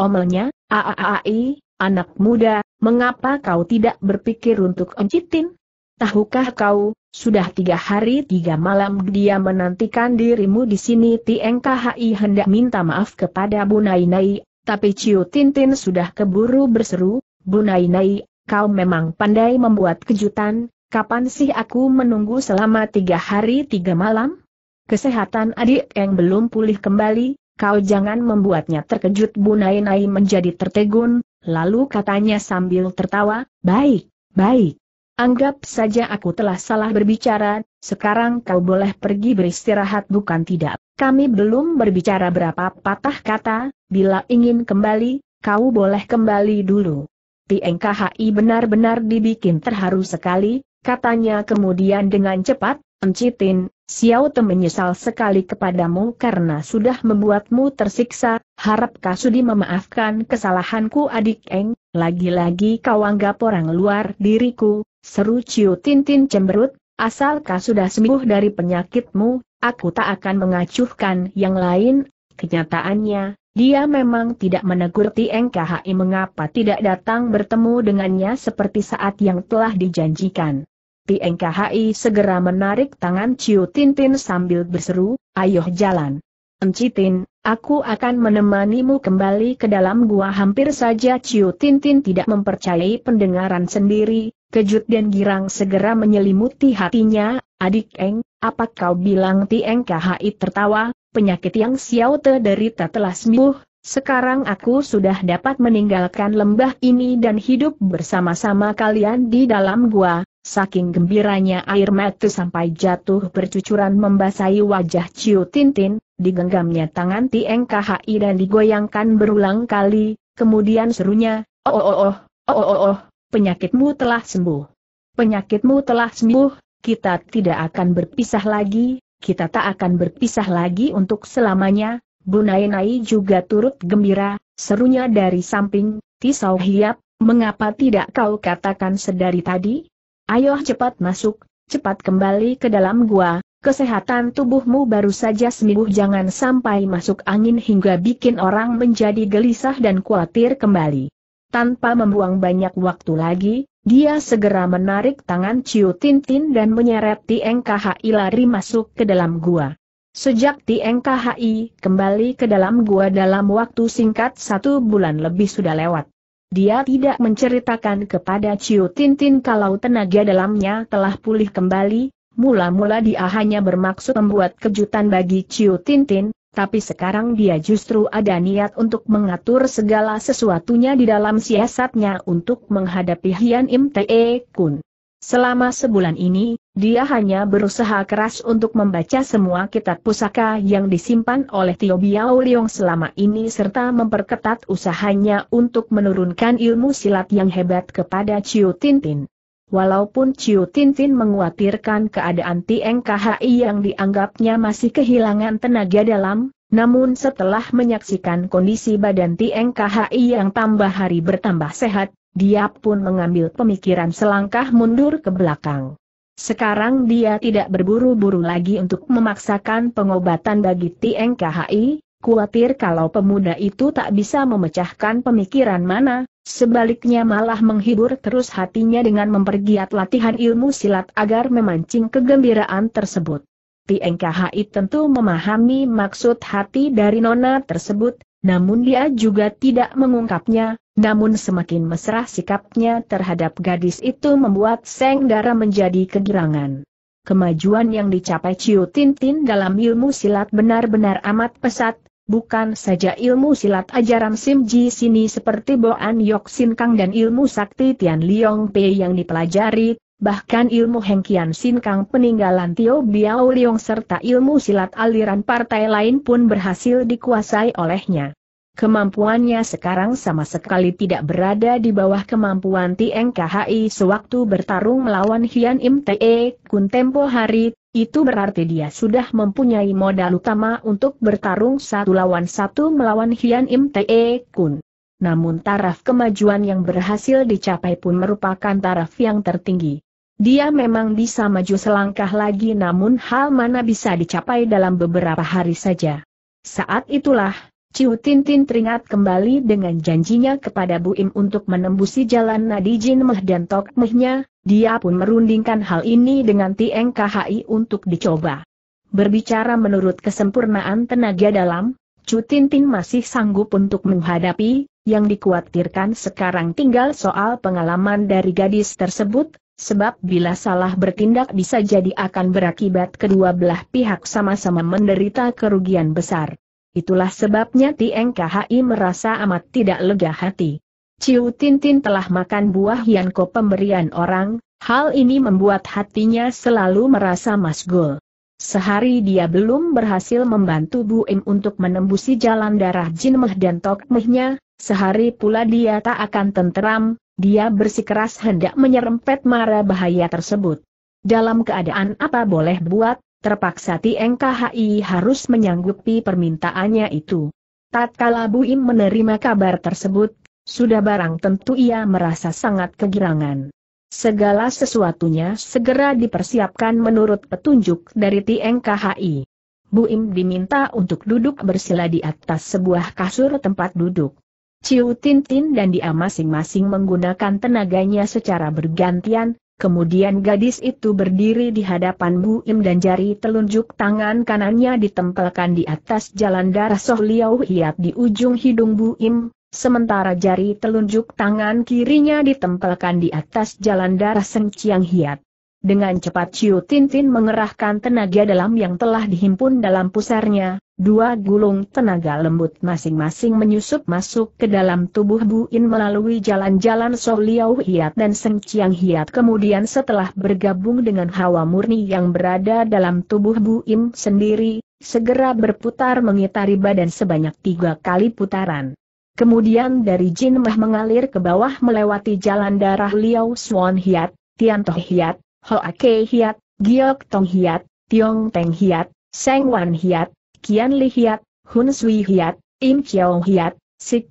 omelnya, aaai, anak muda, mengapa kau tidak berpikir untuk encitin? Tahukah kau, sudah tiga hari tiga malam dia menantikan dirimu di sini Tieng hendak minta maaf kepada Bu Nainai, tapi Ciu Tintin sudah keburu berseru, Nai, kau memang pandai membuat kejutan, kapan sih aku menunggu selama tiga hari tiga malam? Kesehatan adik yang belum pulih kembali, kau jangan membuatnya terkejut Nai menjadi tertegun, lalu katanya sambil tertawa, baik, baik. Anggap saja aku telah salah berbicara, sekarang kau boleh pergi beristirahat bukan tidak. Kami belum berbicara berapa patah kata, bila ingin kembali, kau boleh kembali dulu. TNKHI benar-benar dibikin terharu sekali, katanya kemudian dengan cepat, Encitin, Xiao Te menyesal sekali kepadamu karena sudah membuatmu tersiksa, harap Kasudi memaafkan kesalahanku adik Eng, lagi-lagi kau anggap orang luar diriku, seru Ciu Tintin cemberut, asal kau sudah sembuh dari penyakitmu, aku tak akan mengacuhkan yang lain, kenyataannya, dia memang tidak menegur Tieng Khai mengapa tidak datang bertemu dengannya seperti saat yang telah dijanjikan. Pieng segera menarik tangan Ciu Tintin sambil berseru, ayo jalan. Encitin, aku akan menemanimu kembali ke dalam gua hampir saja Ciu Tintin tidak mempercayai pendengaran sendiri, kejut dan girang segera menyelimuti hatinya, adik Eng, apa kau bilang Tieng tertawa, penyakit yang Xiao Te derita telah sembuh, sekarang aku sudah dapat meninggalkan lembah ini dan hidup bersama-sama kalian di dalam gua, saking gembiranya air mata sampai jatuh bercucuran membasahi wajah Ciu Tintin, digenggamnya tangan Tieng KHI dan digoyangkan berulang kali, kemudian serunya, oh, oh oh, oh oh oh, oh penyakitmu telah sembuh. Penyakitmu telah sembuh, kita tidak akan berpisah lagi, kita tak akan berpisah lagi untuk selamanya, Bu Nai juga turut gembira, serunya dari samping, Tisau Hiap, mengapa tidak kau katakan sedari tadi? Ayo cepat masuk, cepat kembali ke dalam gua, kesehatan tubuhmu baru saja sembuh jangan sampai masuk angin hingga bikin orang menjadi gelisah dan khawatir kembali. Tanpa membuang banyak waktu lagi, dia segera menarik tangan Ciu Tintin dan menyeret Tieng Ilari lari masuk ke dalam gua. Sejak Tieng KHI kembali ke dalam gua dalam waktu singkat satu bulan lebih sudah lewat. Dia tidak menceritakan kepada Ciu Tintin kalau tenaga dalamnya telah pulih kembali, mula-mula dia hanya bermaksud membuat kejutan bagi Ciu Tintin, tapi sekarang dia justru ada niat untuk mengatur segala sesuatunya di dalam siasatnya untuk menghadapi Hian Im Te e Kun. Selama sebulan ini, dia hanya berusaha keras untuk membaca semua kitab pusaka yang disimpan oleh Tio Biao Leong selama ini serta memperketat usahanya untuk menurunkan ilmu silat yang hebat kepada Ciu Tintin. Walaupun Ciu Tintin mengkhawatirkan keadaan Tieng yang dianggapnya masih kehilangan tenaga dalam, namun setelah menyaksikan kondisi badan TNKHI yang tambah hari bertambah sehat, dia pun mengambil pemikiran selangkah mundur ke belakang. Sekarang dia tidak berburu-buru lagi untuk memaksakan pengobatan bagi TNKHI, khawatir kalau pemuda itu tak bisa memecahkan pemikiran mana, sebaliknya malah menghibur terus hatinya dengan mempergiat latihan ilmu silat agar memancing kegembiraan tersebut. PNKHI tentu memahami maksud hati dari nona tersebut, namun dia juga tidak mengungkapnya, namun semakin mesra sikapnya terhadap gadis itu membuat Seng Dara menjadi kegirangan. Kemajuan yang dicapai Ciu Tintin dalam ilmu silat benar-benar amat pesat, bukan saja ilmu silat ajaran Sim Ji sini seperti Boan Yok Sin Kang dan ilmu sakti Tian Liong Pei yang dipelajari, bahkan ilmu Hengkian Sin peninggalan Tio Biao Liong serta ilmu silat aliran partai lain pun berhasil dikuasai olehnya. Kemampuannya sekarang sama sekali tidak berada di bawah kemampuan Tieng KHI sewaktu bertarung melawan Hian Im Te Kun Tempo Hari, itu berarti dia sudah mempunyai modal utama untuk bertarung satu lawan satu melawan Hian Im Te Kun. Namun taraf kemajuan yang berhasil dicapai pun merupakan taraf yang tertinggi. Dia memang bisa maju selangkah lagi namun hal mana bisa dicapai dalam beberapa hari saja. Saat itulah, Ciu Tintin teringat kembali dengan janjinya kepada Bu Im untuk menembusi jalan Nadi Jin Meh dan Tok Mehnya, dia pun merundingkan hal ini dengan Tieng KHI untuk dicoba. Berbicara menurut kesempurnaan tenaga dalam, Ciu Tintin masih sanggup untuk menghadapi, yang dikhawatirkan sekarang tinggal soal pengalaman dari gadis tersebut, Sebab bila salah bertindak bisa jadi akan berakibat kedua belah pihak sama-sama menderita kerugian besar. Itulah sebabnya TNKHI merasa amat tidak lega hati. Ciu Tintin telah makan buah Yanko pemberian orang, hal ini membuat hatinya selalu merasa masgul. Sehari dia belum berhasil membantu Bu Im untuk menembusi jalan darah Jin Meh dan Tok Mehnya, Sehari pula dia tak akan tenteram, dia bersikeras hendak menyerempet mara bahaya tersebut. Dalam keadaan apa boleh buat, terpaksa TNKHI harus menyanggupi permintaannya itu. Tatkala Im menerima kabar tersebut, sudah barang tentu ia merasa sangat kegirangan. Segala sesuatunya segera dipersiapkan menurut petunjuk dari TNKHI. Bu Im diminta untuk duduk bersila di atas sebuah kasur tempat duduk. Ciu Tintin dan dia masing-masing menggunakan tenaganya secara bergantian, kemudian gadis itu berdiri di hadapan Bu Im dan jari telunjuk tangan kanannya ditempelkan di atas jalan darah Soh Liau Hiat di ujung hidung Bu Im, sementara jari telunjuk tangan kirinya ditempelkan di atas jalan darah Seng Chiang Hiat. Dengan cepat Ciu Tintin mengerahkan tenaga dalam yang telah dihimpun dalam pusarnya, dua gulung tenaga lembut masing-masing menyusup masuk ke dalam tubuh Bu In melalui jalan-jalan Soh Liao Hiat dan Seng Chiang Hiat kemudian setelah bergabung dengan hawa murni yang berada dalam tubuh Bu In sendiri, segera berputar mengitari badan sebanyak tiga kali putaran. Kemudian dari Jin Mah mengalir ke bawah melewati jalan darah Liao Suan Hiat, Tian Toh Hiat, Hoa Kei Hiat, Giok Tong Hiat, Tiong Teng Hiat, Seng Wan Hiat, Kian Li Hiat, Hun Sui Hiat, Im Chiao Hiat, Sik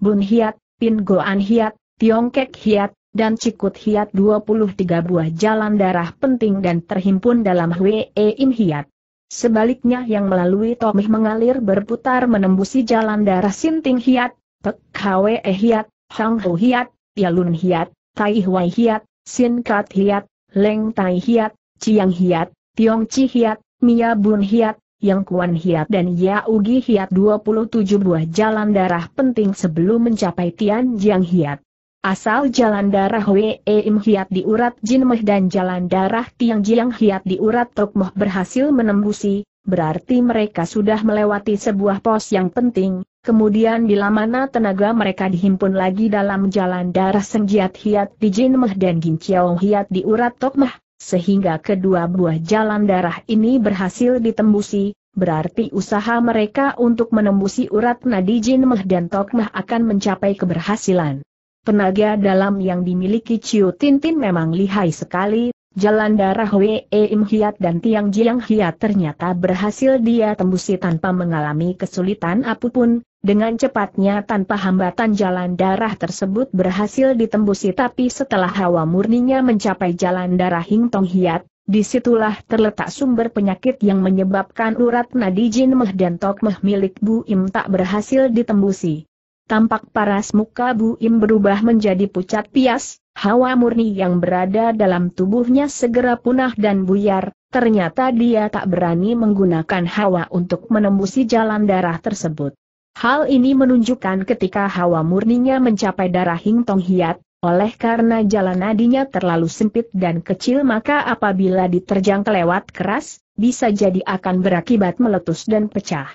Bun Hiat, Pin Goan Hiat, Tiong Kek Hiat, dan Cikut Hiat 23 buah jalan darah penting dan terhimpun dalam Hwe e In Hiat. Sebaliknya yang melalui Tomih mengalir berputar menembusi jalan darah Sinting Hiat, Pek Hwe e Hiat, Hang Ho Hiat, Yalun Hiat, Tai Hwai Hiat, Sin Kat Hiat, Leng Tai Hiat, Chiang Hiat, Tiong Chi Hiat, Mia Bun Hiat, Yang Kuan Hiat dan Ya Ugi Hiat 27 buah jalan darah penting sebelum mencapai Tian Jiang Hiat. Asal jalan darah Wee Im Hiat di urat Jin Meh dan jalan darah Tiang Jiang Hiat di urat Tok Moh berhasil menembusi, Berarti mereka sudah melewati sebuah pos yang penting, kemudian bila mana tenaga mereka dihimpun lagi dalam jalan darah senjiat hiat di Jinmeh dan ginciao hiat di urat Tokmah, sehingga kedua buah jalan darah ini berhasil ditembusi, berarti usaha mereka untuk menembusi urat nadi Jinmeh dan Tokmah akan mencapai keberhasilan. Tenaga dalam yang dimiliki Ciu Tintin memang lihai sekali, Jalan darah Wei Im Hiat dan Tiang Jiang Hiat ternyata berhasil dia tembusi tanpa mengalami kesulitan apapun, dengan cepatnya tanpa hambatan jalan darah tersebut berhasil ditembusi tapi setelah hawa murninya mencapai jalan darah Hing Tong Hiat, disitulah terletak sumber penyakit yang menyebabkan urat nadi Jin Meh dan Tok Meh milik Bu Im tak berhasil ditembusi. Tampak paras muka Bu Im berubah menjadi pucat pias, Hawa murni yang berada dalam tubuhnya segera punah dan buyar, ternyata dia tak berani menggunakan hawa untuk menembusi jalan darah tersebut. Hal ini menunjukkan ketika hawa murninya mencapai darah tong hiat, oleh karena jalan nadinya terlalu sempit dan kecil maka apabila diterjang kelewat keras, bisa jadi akan berakibat meletus dan pecah.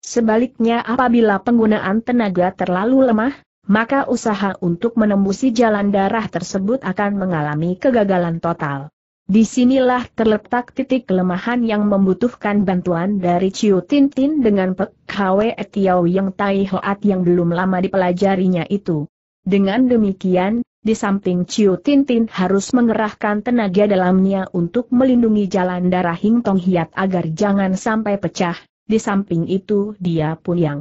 Sebaliknya apabila penggunaan tenaga terlalu lemah, maka usaha untuk menembusi jalan darah tersebut akan mengalami kegagalan total. Disinilah terletak titik kelemahan yang membutuhkan bantuan dari Ciu Tintin dengan Pek Hwe Tiao Yang Tai Hoat yang belum lama dipelajarinya itu. Dengan demikian, di samping Ciu Tintin harus mengerahkan tenaga dalamnya untuk melindungi jalan darah Hing Tong Hiat agar jangan sampai pecah, di samping itu dia pun yang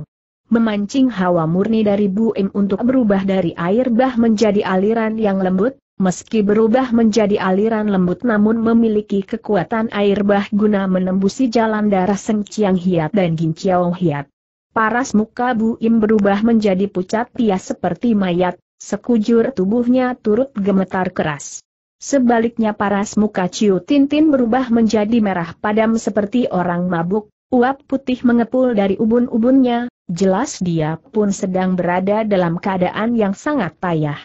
memancing hawa murni dari Bu Buim untuk berubah dari air bah menjadi aliran yang lembut, meski berubah menjadi aliran lembut namun memiliki kekuatan air bah guna menembusi jalan darah Seng Chiang Hiat dan Gin Chiao Hiat. Paras muka Bu Buim berubah menjadi pucat pia seperti mayat, sekujur tubuhnya turut gemetar keras. Sebaliknya paras muka Ciu Tintin berubah menjadi merah padam seperti orang mabuk, uap putih mengepul dari ubun-ubunnya, Jelas dia pun sedang berada dalam keadaan yang sangat payah.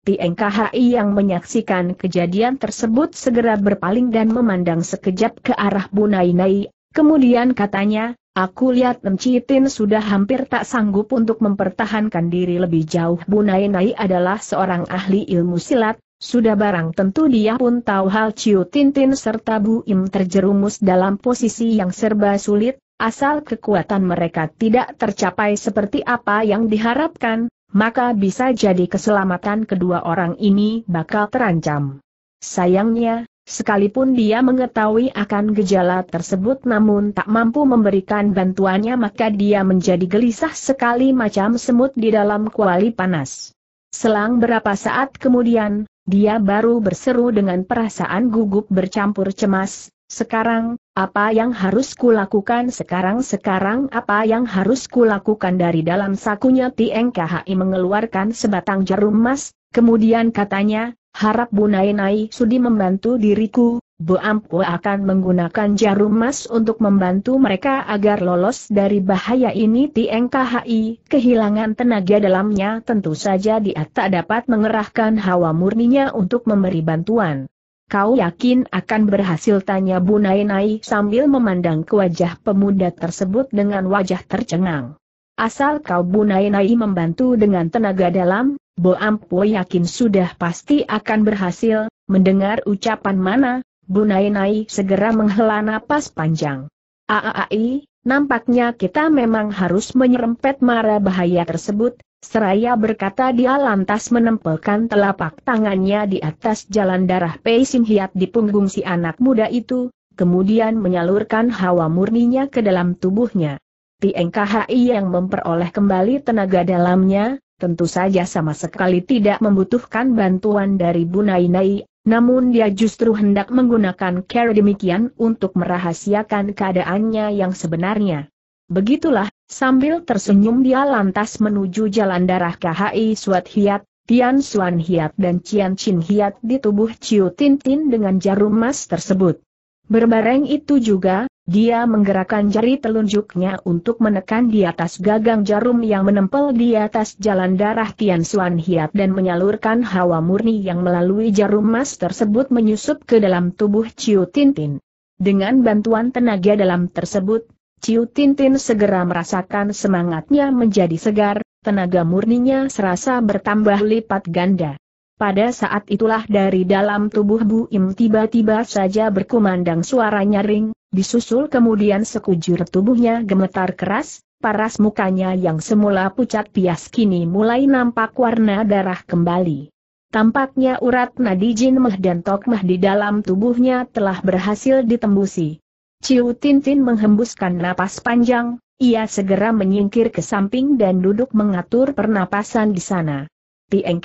Tieng yang menyaksikan kejadian tersebut segera berpaling dan memandang sekejap ke arah Bunainai, kemudian katanya, Aku lihat Encitin sudah hampir tak sanggup untuk mempertahankan diri lebih jauh. Bunainai adalah seorang ahli ilmu silat, sudah barang tentu dia pun tahu hal Ciu Tintin serta Bu Im terjerumus dalam posisi yang serba sulit, Asal kekuatan mereka tidak tercapai seperti apa yang diharapkan, maka bisa jadi keselamatan kedua orang ini bakal terancam. Sayangnya, sekalipun dia mengetahui akan gejala tersebut namun tak mampu memberikan bantuannya maka dia menjadi gelisah sekali macam semut di dalam kuali panas. Selang berapa saat kemudian, dia baru berseru dengan perasaan gugup bercampur cemas, sekarang, apa yang harus kulakukan sekarang-sekarang apa yang harus kulakukan dari dalam sakunya Tieng KHI mengeluarkan sebatang jarum emas, kemudian katanya, harap Bu nai sudi membantu diriku, Bu Ampu akan menggunakan jarum emas untuk membantu mereka agar lolos dari bahaya ini Tieng KHI, kehilangan tenaga dalamnya tentu saja dia tak dapat mengerahkan hawa murninya untuk memberi bantuan. Kau yakin akan berhasil tanya Bu Nainai sambil memandang ke wajah pemuda tersebut dengan wajah tercengang. Asal kau Bu Nainai membantu dengan tenaga dalam, Bo Ampo yakin sudah pasti akan berhasil, mendengar ucapan mana, Bu Nainai segera menghela napas panjang. Aai, Nampaknya kita memang harus menyerempet mara bahaya tersebut, seraya berkata dia lantas menempelkan telapak tangannya di atas jalan darah Pei Sim Hiat di punggung si anak muda itu, kemudian menyalurkan hawa murninya ke dalam tubuhnya. Tieng KHI yang memperoleh kembali tenaga dalamnya, tentu saja sama sekali tidak membutuhkan bantuan dari Bunainai, namun dia justru hendak menggunakan cara demikian untuk merahasiakan keadaannya yang sebenarnya. Begitulah, sambil tersenyum dia lantas menuju jalan darah KHI Suat Hiat, Tian Suan Hiat dan Cian Chin Hiat di tubuh Ciu Tintin dengan jarum emas tersebut. Berbareng itu juga, dia menggerakkan jari telunjuknya untuk menekan di atas gagang jarum yang menempel di atas jalan darah Tian Xuan Hiap dan menyalurkan hawa murni yang melalui jarum emas tersebut menyusup ke dalam tubuh Ciu Tintin. Dengan bantuan tenaga dalam tersebut, Ciu Tintin segera merasakan semangatnya menjadi segar, tenaga murninya serasa bertambah lipat ganda. Pada saat itulah dari dalam tubuh Bu Im tiba-tiba saja berkumandang suara nyaring, Disusul kemudian sekujur tubuhnya gemetar keras, paras mukanya yang semula pucat pias kini mulai nampak warna darah kembali. Tampaknya urat nadi jin meh dan tokmah di dalam tubuhnya telah berhasil ditembusi. Ciu Tintin menghembuskan napas panjang, ia segera menyingkir ke samping dan duduk mengatur pernapasan di sana. Pieng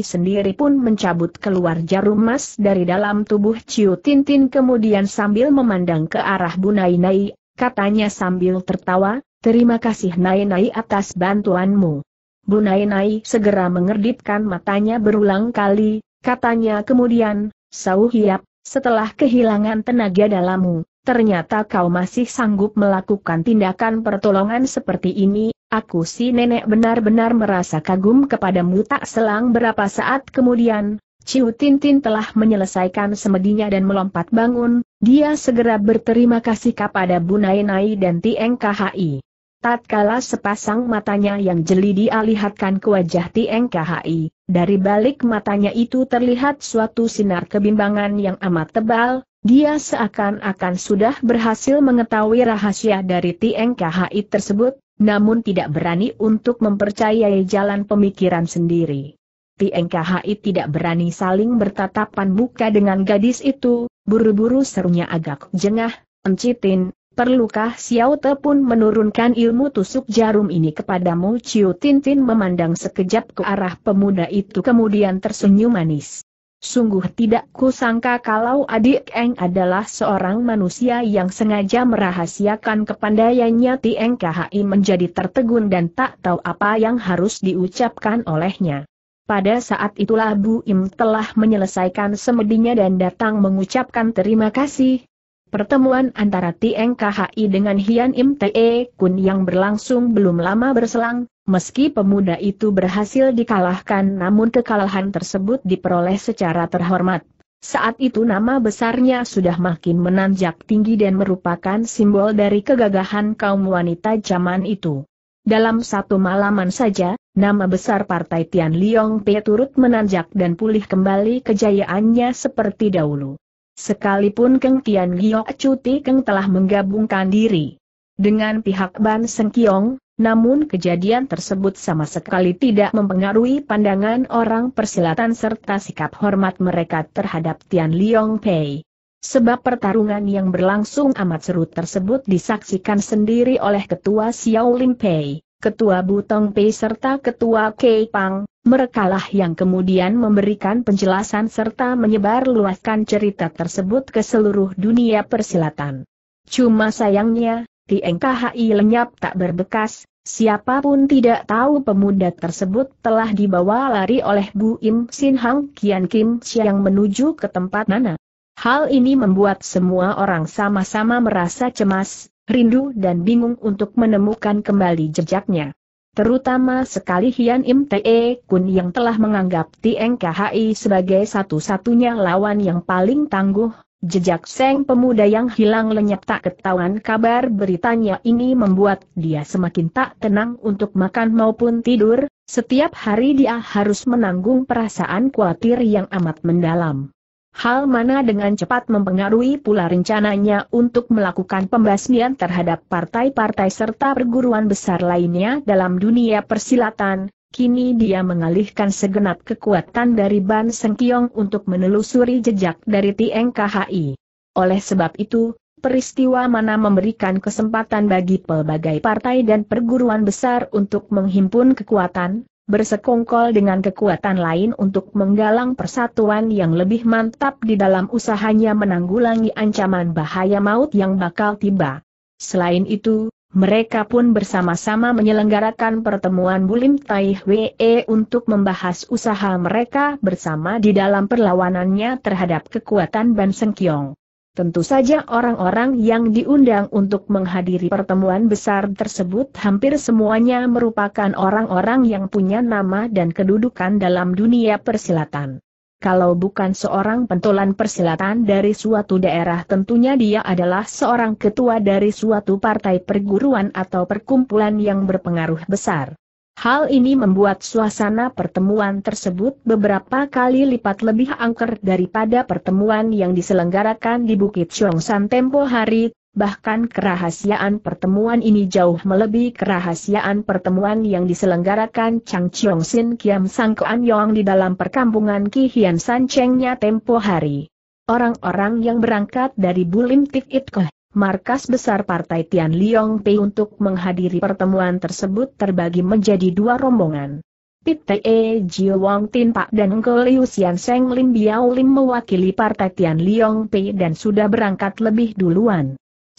sendiri pun mencabut keluar jarum emas dari dalam tubuh Ciu Tintin kemudian sambil memandang ke arah Bunai Nai, katanya sambil tertawa, terima kasih Nai Nai atas bantuanmu. Bunai Nai segera mengerdipkan matanya berulang kali, katanya kemudian, Sau Hiap, setelah kehilangan tenaga dalammu, ternyata kau masih sanggup melakukan tindakan pertolongan seperti ini, Aku si nenek benar-benar merasa kagum kepadamu tak selang berapa saat kemudian, Ciu Tintin telah menyelesaikan semedinya dan melompat bangun, dia segera berterima kasih kepada Bu Nainai dan Tieng KHI. Tatkala sepasang matanya yang jeli dialihatkan ke wajah Tieng KHI, dari balik matanya itu terlihat suatu sinar kebimbangan yang amat tebal, dia seakan-akan sudah berhasil mengetahui rahasia dari Tieng KHI tersebut, namun tidak berani untuk mempercayai jalan pemikiran sendiri. PNKHI tidak berani saling bertatapan muka dengan gadis itu, buru-buru serunya agak jengah, encitin, perlukah Xiao Te pun menurunkan ilmu tusuk jarum ini kepadamu? Ciu Tintin memandang sekejap ke arah pemuda itu kemudian tersenyum manis. Sungguh tidak kusangka kalau adik Eng adalah seorang manusia yang sengaja merahasiakan kepandaiannya Tieng KHI menjadi tertegun dan tak tahu apa yang harus diucapkan olehnya. Pada saat itulah Bu Im telah menyelesaikan semedinya dan datang mengucapkan terima kasih. Pertemuan antara Tieng KHI dengan Hian Im Te Kun yang berlangsung belum lama berselang, Meski pemuda itu berhasil dikalahkan namun kekalahan tersebut diperoleh secara terhormat. Saat itu nama besarnya sudah makin menanjak tinggi dan merupakan simbol dari kegagahan kaum wanita zaman itu. Dalam satu malaman saja, nama besar partai Tian Liong Pe turut menanjak dan pulih kembali kejayaannya seperti dahulu. Sekalipun Keng Tian Gio Cuti Keng telah menggabungkan diri dengan pihak Ban Seng Kiong, namun kejadian tersebut sama sekali tidak mempengaruhi pandangan orang persilatan serta sikap hormat mereka terhadap Tian Liong Pei. Sebab pertarungan yang berlangsung amat seru tersebut disaksikan sendiri oleh Ketua Xiao Lim Pei, Ketua Butong Pei serta Ketua Kei Pang, merekalah yang kemudian memberikan penjelasan serta menyebar luaskan cerita tersebut ke seluruh dunia persilatan. Cuma sayangnya, Tieng KHI lenyap tak berbekas, Siapapun tidak tahu pemuda tersebut telah dibawa lari oleh Bu Im Sin Hang Kian Kim Siang menuju ke tempat Nana. Hal ini membuat semua orang sama-sama merasa cemas, rindu dan bingung untuk menemukan kembali jejaknya. Terutama sekali Hian Im Te Kun yang telah menganggap Tieng KHI sebagai satu-satunya lawan yang paling tangguh, Jejak Seng pemuda yang hilang lenyap tak ketahuan kabar beritanya ini membuat dia semakin tak tenang untuk makan maupun tidur, setiap hari dia harus menanggung perasaan khawatir yang amat mendalam. Hal mana dengan cepat mempengaruhi pula rencananya untuk melakukan pembasmian terhadap partai-partai serta perguruan besar lainnya dalam dunia persilatan, Kini dia mengalihkan segenap kekuatan dari Ban Sengkiong untuk menelusuri jejak dari Tieng KHI. Oleh sebab itu, peristiwa mana memberikan kesempatan bagi pelbagai partai dan perguruan besar untuk menghimpun kekuatan, bersekongkol dengan kekuatan lain untuk menggalang persatuan yang lebih mantap di dalam usahanya menanggulangi ancaman bahaya maut yang bakal tiba. Selain itu, mereka pun bersama-sama menyelenggarakan pertemuan Bulim Tai Hwee untuk membahas usaha mereka bersama di dalam perlawanannya terhadap kekuatan Ban Kiong. Tentu saja orang-orang yang diundang untuk menghadiri pertemuan besar tersebut hampir semuanya merupakan orang-orang yang punya nama dan kedudukan dalam dunia persilatan. Kalau bukan seorang pentolan persilatan dari suatu daerah tentunya dia adalah seorang ketua dari suatu partai perguruan atau perkumpulan yang berpengaruh besar. Hal ini membuat suasana pertemuan tersebut beberapa kali lipat lebih angker daripada pertemuan yang diselenggarakan di Bukit Chongsan tempo hari, bahkan kerahasiaan pertemuan ini jauh melebihi kerahasiaan pertemuan yang diselenggarakan Chang Chiong Sin Kiam Sang Kuan Yong di dalam perkampungan Ki Hian San Chengnya tempo hari. Orang-orang yang berangkat dari Bulim Tik It markas besar Partai Tian Liong Pei untuk menghadiri pertemuan tersebut terbagi menjadi dua rombongan. Pite Jiu Wong Tin Pak dan Ngo Liu Xian Seng Lim Biao Lim mewakili Partai Tian Liong Pei dan sudah berangkat lebih duluan.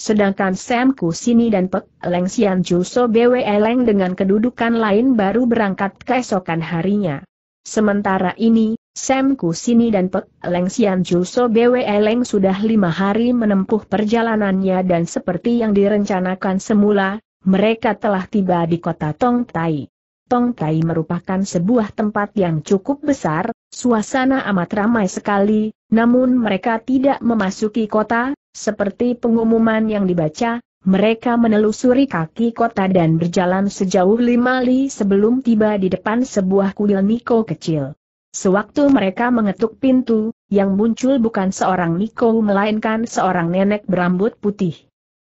Sedangkan Sam Kusini dan Pek Leng Sian Juso Bwe Leng dengan kedudukan lain baru berangkat keesokan harinya. Sementara ini, Sam Kusini dan Pek Leng Sian Juso Bwe Leng sudah lima hari menempuh perjalanannya dan seperti yang direncanakan semula, mereka telah tiba di kota Tong Tai. Tong Tai merupakan sebuah tempat yang cukup besar, suasana amat ramai sekali, namun mereka tidak memasuki kota, seperti pengumuman yang dibaca, mereka menelusuri kaki kota dan berjalan sejauh lima li sebelum tiba di depan sebuah kuil Niko kecil. Sewaktu mereka mengetuk pintu, yang muncul bukan seorang Niko melainkan seorang nenek berambut putih.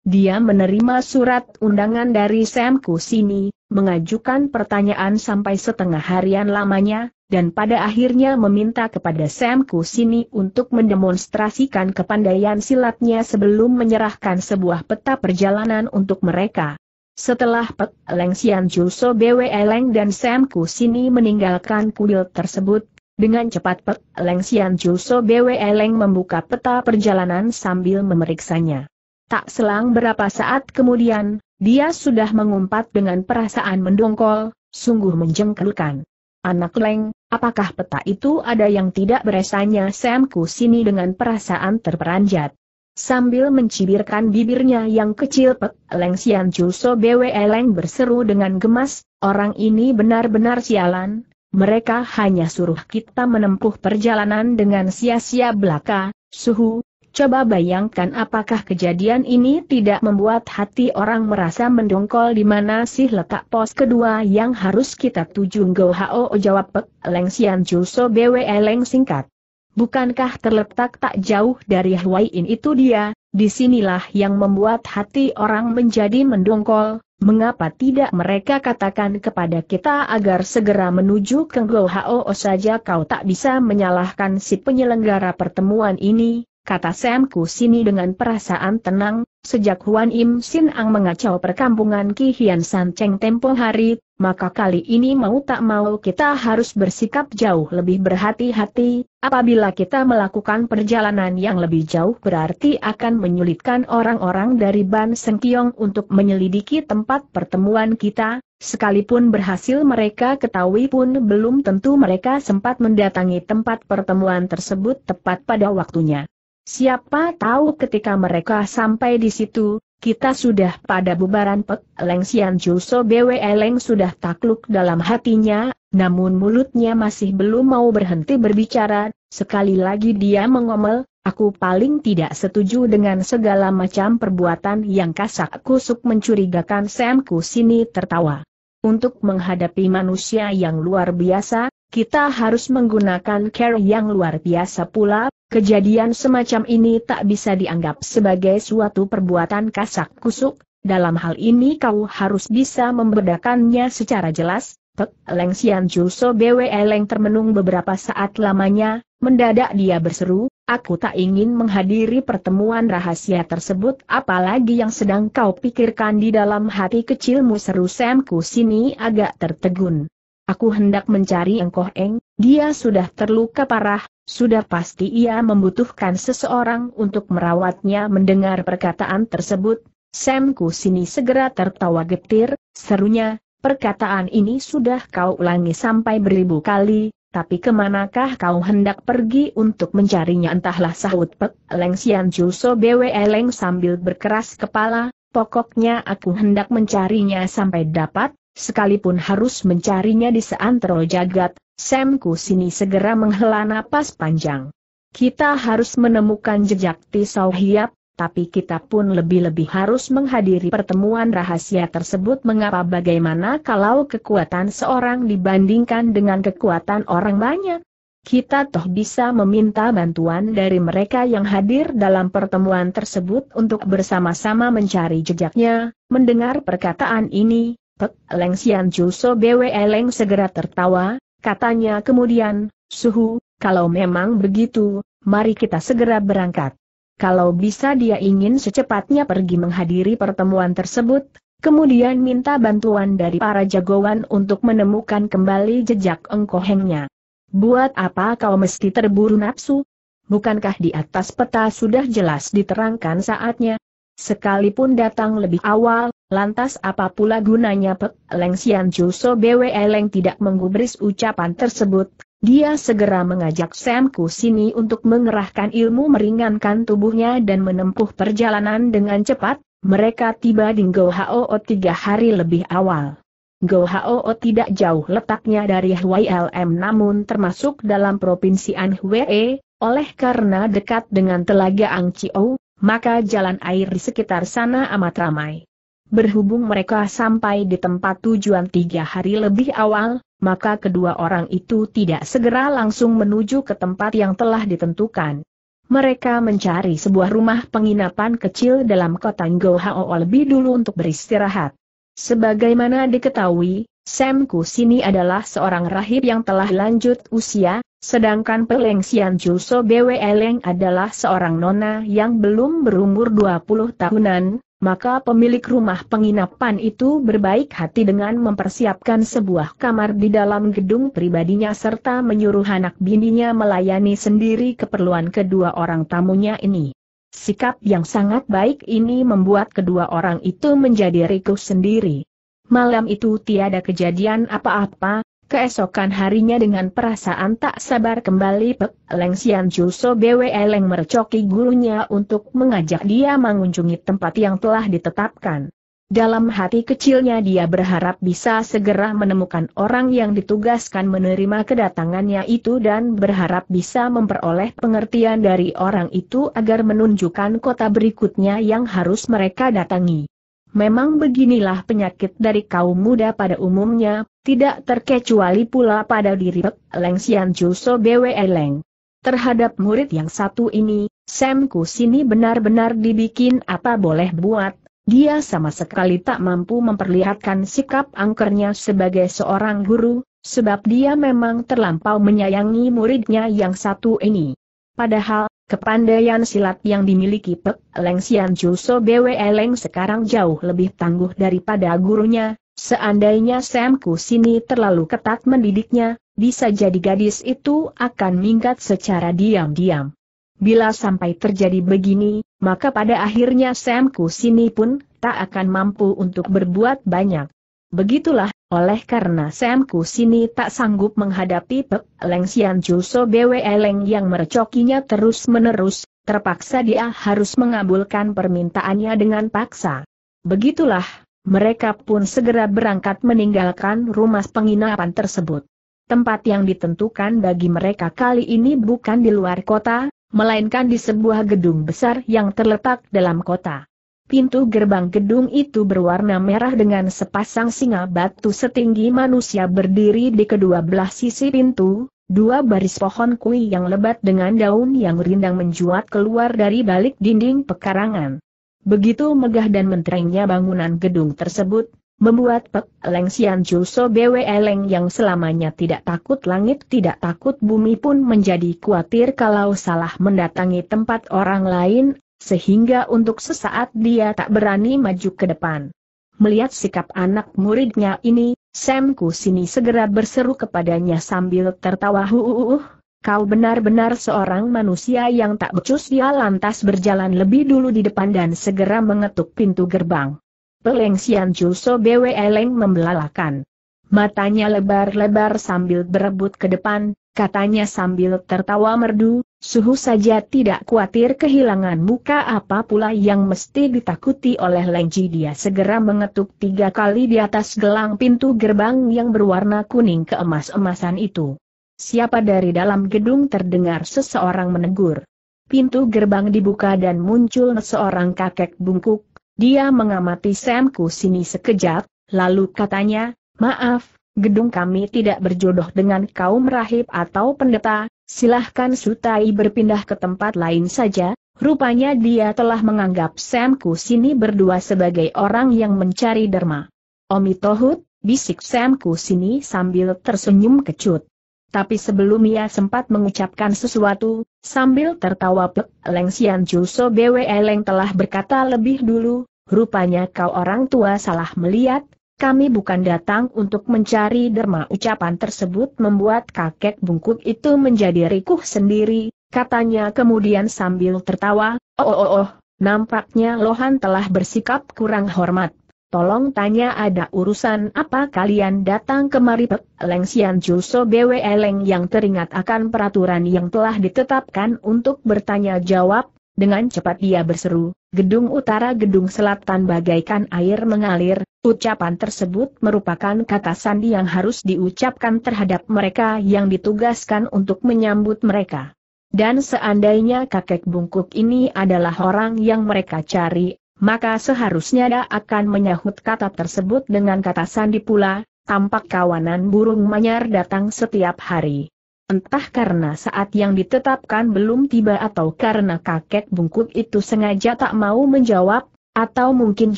Dia menerima surat undangan dari Sam Kusini, mengajukan pertanyaan sampai setengah harian lamanya, dan pada akhirnya meminta kepada Sam Kusini untuk mendemonstrasikan kepandaian silatnya sebelum menyerahkan sebuah peta perjalanan untuk mereka. Setelah Pek Leng Sian Julso Bwe Leng dan Sam Kusini meninggalkan kuil tersebut, dengan cepat Pek Leng Sian Julso Bwe Leng membuka peta perjalanan sambil memeriksanya. Tak selang berapa saat kemudian, dia sudah mengumpat dengan perasaan mendongkol, sungguh menjengkelkan. Anak Leng, Apakah peta itu ada yang tidak beresanya Sam Kusini dengan perasaan terperanjat? Sambil mencibirkan bibirnya yang kecil Pek Leng Sian Juso Bwe Leng berseru dengan gemas, orang ini benar-benar sialan, mereka hanya suruh kita menempuh perjalanan dengan sia-sia belaka, suhu, Coba bayangkan apakah kejadian ini tidak membuat hati orang merasa mendongkol di mana sih letak pos kedua yang harus kita tuju Go Hao jawab Pek Leng Xian Juso BWE Leng singkat. Bukankah terletak tak jauh dari Hwai In itu dia, disinilah yang membuat hati orang menjadi mendongkol, mengapa tidak mereka katakan kepada kita agar segera menuju ke Go Hao saja kau tak bisa menyalahkan si penyelenggara pertemuan ini, kata Sam sini dengan perasaan tenang, sejak Huan Im Sin Ang mengacau perkampungan Ki Hian San Cheng tempo hari, maka kali ini mau tak mau kita harus bersikap jauh lebih berhati-hati, apabila kita melakukan perjalanan yang lebih jauh berarti akan menyulitkan orang-orang dari Ban Seng Kiong untuk menyelidiki tempat pertemuan kita, sekalipun berhasil mereka ketahui pun belum tentu mereka sempat mendatangi tempat pertemuan tersebut tepat pada waktunya. Siapa tahu ketika mereka sampai di situ, kita sudah pada bubaran pek. Leng Sian Ju So Bwe Leng sudah takluk dalam hatinya, namun mulutnya masih belum mau berhenti berbicara, sekali lagi dia mengomel, aku paling tidak setuju dengan segala macam perbuatan yang kasak kusuk mencurigakan Sam sini tertawa. Untuk menghadapi manusia yang luar biasa, kita harus menggunakan care yang luar biasa pula, kejadian semacam ini tak bisa dianggap sebagai suatu perbuatan kasak kusuk, dalam hal ini kau harus bisa membedakannya secara jelas, Tek Leng Sian Julso Bwe Leng termenung beberapa saat lamanya, mendadak dia berseru, aku tak ingin menghadiri pertemuan rahasia tersebut apalagi yang sedang kau pikirkan di dalam hati kecilmu seru Sam sini agak tertegun. Aku hendak mencari Engkoh Eng, dia sudah terluka parah, sudah pasti ia membutuhkan seseorang untuk merawatnya mendengar perkataan tersebut. Sam sini segera tertawa getir, serunya, perkataan ini sudah kau ulangi sampai beribu kali, tapi kemanakah kau hendak pergi untuk mencarinya entahlah sahut Pek Leng Sian Juso bewe eleng sambil berkeras kepala, pokoknya aku hendak mencarinya sampai dapat, sekalipun harus mencarinya di seantero jagat, Sam Kusini segera menghela napas panjang. Kita harus menemukan jejak Tisau Hiap, tapi kita pun lebih-lebih harus menghadiri pertemuan rahasia tersebut. Mengapa bagaimana kalau kekuatan seorang dibandingkan dengan kekuatan orang banyak? Kita toh bisa meminta bantuan dari mereka yang hadir dalam pertemuan tersebut untuk bersama-sama mencari jejaknya. Mendengar perkataan ini, Pek Leng Xian Juso Bwe Leng segera tertawa, katanya kemudian, Suhu, kalau memang begitu, mari kita segera berangkat. Kalau bisa dia ingin secepatnya pergi menghadiri pertemuan tersebut, kemudian minta bantuan dari para jagoan untuk menemukan kembali jejak engkohengnya. Buat apa kau mesti terburu nafsu? Bukankah di atas peta sudah jelas diterangkan saatnya, Sekalipun datang lebih awal, lantas apa pula gunanya Pek Leng Sian Juso Bwe Leng tidak menggubris ucapan tersebut, dia segera mengajak Sam sini untuk mengerahkan ilmu meringankan tubuhnya dan menempuh perjalanan dengan cepat, mereka tiba di Go Hao tiga hari lebih awal. Go Hao tidak jauh letaknya dari Hwai LM namun termasuk dalam provinsi Anhwe, oleh karena dekat dengan Telaga Angcio, maka jalan air di sekitar sana amat ramai. Berhubung mereka sampai di tempat tujuan tiga hari lebih awal, maka kedua orang itu tidak segera langsung menuju ke tempat yang telah ditentukan. Mereka mencari sebuah rumah penginapan kecil dalam kota Ngohao lebih dulu untuk beristirahat. Sebagaimana diketahui, Sam Kusini adalah seorang rahib yang telah lanjut usia, sedangkan Peleng Sian Juso Bwe Leng adalah seorang nona yang belum berumur 20 tahunan, maka pemilik rumah penginapan itu berbaik hati dengan mempersiapkan sebuah kamar di dalam gedung pribadinya serta menyuruh anak bininya melayani sendiri keperluan kedua orang tamunya ini. Sikap yang sangat baik ini membuat kedua orang itu menjadi rikuh sendiri malam itu tiada kejadian apa-apa, keesokan harinya dengan perasaan tak sabar kembali Pek Leng Sian Juso Bwe Leng mercoki gurunya untuk mengajak dia mengunjungi tempat yang telah ditetapkan. Dalam hati kecilnya dia berharap bisa segera menemukan orang yang ditugaskan menerima kedatangannya itu dan berharap bisa memperoleh pengertian dari orang itu agar menunjukkan kota berikutnya yang harus mereka datangi. Memang beginilah penyakit dari kaum muda pada umumnya, tidak terkecuali pula pada diri Pek Leng Sian Juso Bwe Leng. Terhadap murid yang satu ini, Sam sini benar-benar dibikin apa boleh buat, dia sama sekali tak mampu memperlihatkan sikap angkernya sebagai seorang guru, sebab dia memang terlampau menyayangi muridnya yang satu ini. Padahal, Kepandaian silat yang dimiliki Pek Leng Xian Ju So Bwe Leng sekarang jauh lebih tangguh daripada gurunya, seandainya Sam sini terlalu ketat mendidiknya, bisa jadi gadis itu akan minggat secara diam-diam. Bila sampai terjadi begini, maka pada akhirnya Sam sini pun tak akan mampu untuk berbuat banyak. Begitulah oleh karena Sam Kusini tak sanggup menghadapi Pek Leng Sian Juso Bwe Leng yang merecokinya terus-menerus, terpaksa dia harus mengabulkan permintaannya dengan paksa. Begitulah, mereka pun segera berangkat meninggalkan rumah penginapan tersebut. Tempat yang ditentukan bagi mereka kali ini bukan di luar kota, melainkan di sebuah gedung besar yang terletak dalam kota. Pintu gerbang gedung itu berwarna merah dengan sepasang singa batu setinggi manusia berdiri di kedua belah sisi pintu, dua baris pohon kui yang lebat dengan daun yang rindang menjuat keluar dari balik dinding pekarangan. Begitu megah dan menterengnya bangunan gedung tersebut, membuat Pek Leng Sian Juso Bwe Leng yang selamanya tidak takut langit tidak takut bumi pun menjadi khawatir kalau salah mendatangi tempat orang lain sehingga untuk sesaat dia tak berani maju ke depan. Melihat sikap anak muridnya ini, Sam Kusini segera berseru kepadanya sambil tertawa huuuh, kau benar-benar seorang manusia yang tak becus dia lantas berjalan lebih dulu di depan dan segera mengetuk pintu gerbang. Peleng Sian Juso Bwe Eleng membelalakan. Matanya lebar-lebar sambil berebut ke depan, katanya sambil tertawa merdu, suhu saja tidak khawatir kehilangan muka apa pula yang mesti ditakuti oleh Lengji dia segera mengetuk tiga kali di atas gelang pintu gerbang yang berwarna kuning keemas-emasan itu. Siapa dari dalam gedung terdengar seseorang menegur. Pintu gerbang dibuka dan muncul seorang kakek bungkuk, dia mengamati Sam sini sekejap, lalu katanya, Maaf, gedung kami tidak berjodoh dengan kaum rahib atau pendeta, silahkan Sutai berpindah ke tempat lain saja, rupanya dia telah menganggap Sam sini berdua sebagai orang yang mencari derma. Omitohut, bisik Sam sini sambil tersenyum kecut. Tapi sebelum ia sempat mengucapkan sesuatu, sambil tertawa pek, Leng Xian Juso Bwe Leng telah berkata lebih dulu, rupanya kau orang tua salah melihat, kami bukan datang untuk mencari derma ucapan tersebut membuat kakek bungkuk itu menjadi rikuh sendiri, katanya kemudian sambil tertawa, oh oh oh, nampaknya Lohan telah bersikap kurang hormat. Tolong tanya ada urusan apa kalian datang kemari Pek Leng Sian Juso BW Leng yang teringat akan peraturan yang telah ditetapkan untuk bertanya jawab, dengan cepat dia berseru, gedung utara gedung selatan bagaikan air mengalir, ucapan tersebut merupakan kata sandi yang harus diucapkan terhadap mereka yang ditugaskan untuk menyambut mereka. Dan seandainya kakek bungkuk ini adalah orang yang mereka cari, maka seharusnya dia akan menyahut kata tersebut dengan kata sandi pula, tampak kawanan burung manyar datang setiap hari. Entah karena saat yang ditetapkan belum tiba atau karena kakek bungkuk itu sengaja tak mau menjawab, atau mungkin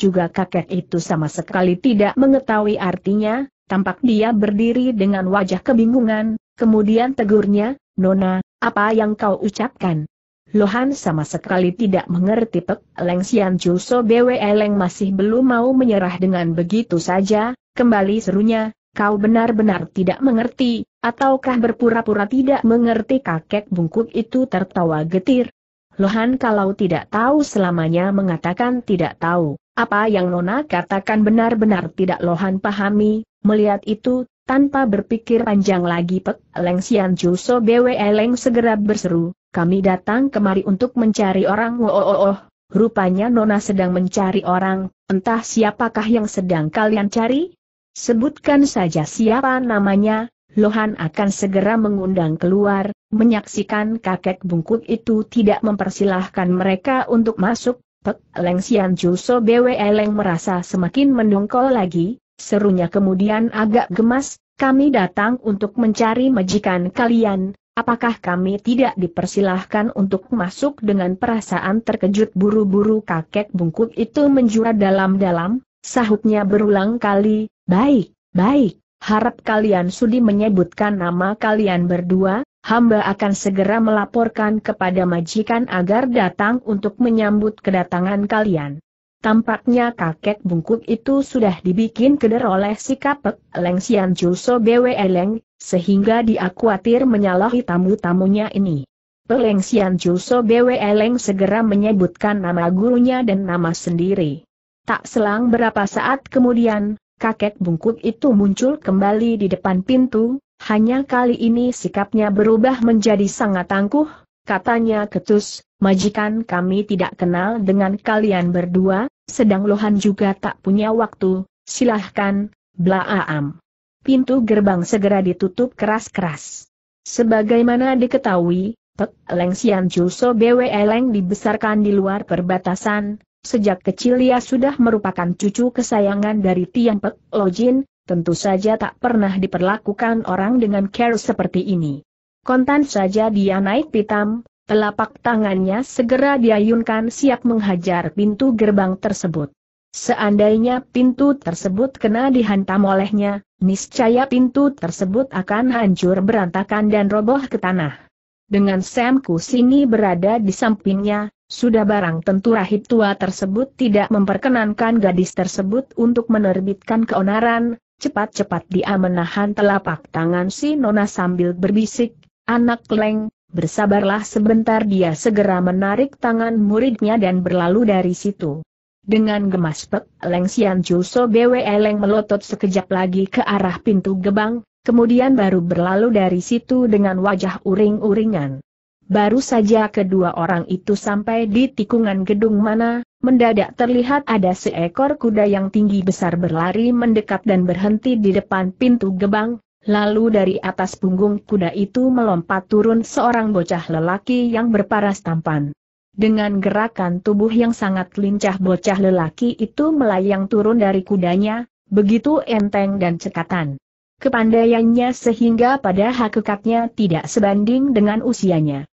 juga kakek itu sama sekali tidak mengetahui artinya, tampak dia berdiri dengan wajah kebingungan, kemudian tegurnya, Nona, apa yang kau ucapkan? Lohan sama sekali tidak mengerti Pek Leng Sian Juso Bwe Leng masih belum mau menyerah dengan begitu saja, kembali serunya, kau benar-benar tidak mengerti, Ataukah berpura-pura tidak mengerti kakek bungkuk itu tertawa getir? Lohan kalau tidak tahu selamanya mengatakan tidak tahu. Apa yang Nona katakan benar-benar tidak Lohan pahami, melihat itu, tanpa berpikir panjang lagi Pek Leng Sian Ju Bwe Leng segera berseru, kami datang kemari untuk mencari orang oh, oh, oh, oh. Rupanya Nona sedang mencari orang, entah siapakah yang sedang kalian cari? Sebutkan saja siapa namanya, Lohan akan segera mengundang keluar, menyaksikan kakek bungkuk itu tidak mempersilahkan mereka untuk masuk, Pek Leng Sian Juso Bwe Leng merasa semakin mendongkol lagi, serunya kemudian agak gemas, kami datang untuk mencari majikan kalian, Apakah kami tidak dipersilahkan untuk masuk dengan perasaan terkejut buru-buru kakek bungkuk itu menjura dalam-dalam, sahutnya berulang kali, baik, baik, harap kalian sudi menyebutkan nama kalian berdua, hamba akan segera melaporkan kepada majikan agar datang untuk menyambut kedatangan kalian. Tampaknya kakek bungkuk itu sudah dibikin keder oleh si kapek Leng Sian Juso Bwe Leng, sehingga dia khawatir menyalahi tamu-tamunya ini. Peleng Sian Juso Bwe Leng segera menyebutkan nama gurunya dan nama sendiri. Tak selang berapa saat kemudian, kakek bungkuk itu muncul kembali di depan pintu, hanya kali ini sikapnya berubah menjadi sangat tangguh, katanya ketus, majikan kami tidak kenal dengan kalian berdua, sedang Lohan juga tak punya waktu, silahkan, blaaam. Pintu gerbang segera ditutup keras-keras. Sebagaimana diketahui, Pek Leng Sian Juso Bwe Leng dibesarkan di luar perbatasan, Sejak kecil ia sudah merupakan cucu kesayangan dari Tiang Pek Jin, tentu saja tak pernah diperlakukan orang dengan care seperti ini. Kontan saja dia naik pitam, telapak tangannya segera diayunkan siap menghajar pintu gerbang tersebut. Seandainya pintu tersebut kena dihantam olehnya, niscaya pintu tersebut akan hancur berantakan dan roboh ke tanah. Dengan Sam Kusini berada di sampingnya, sudah barang tentu rahib tua tersebut tidak memperkenankan gadis tersebut untuk menerbitkan keonaran, cepat-cepat dia menahan telapak tangan si Nona sambil berbisik, anak leng, bersabarlah sebentar dia segera menarik tangan muridnya dan berlalu dari situ. Dengan gemas Pek Leng Sian Juso Bwe Leng melotot sekejap lagi ke arah pintu gebang, kemudian baru berlalu dari situ dengan wajah uring-uringan. Baru saja kedua orang itu sampai di tikungan gedung mana, mendadak terlihat ada seekor kuda yang tinggi besar berlari mendekat dan berhenti di depan pintu gebang, lalu dari atas punggung kuda itu melompat turun seorang bocah lelaki yang berparas tampan. Dengan gerakan tubuh yang sangat lincah bocah lelaki itu melayang turun dari kudanya, begitu enteng dan cekatan. Kepandaiannya sehingga pada hakikatnya tidak sebanding dengan usianya.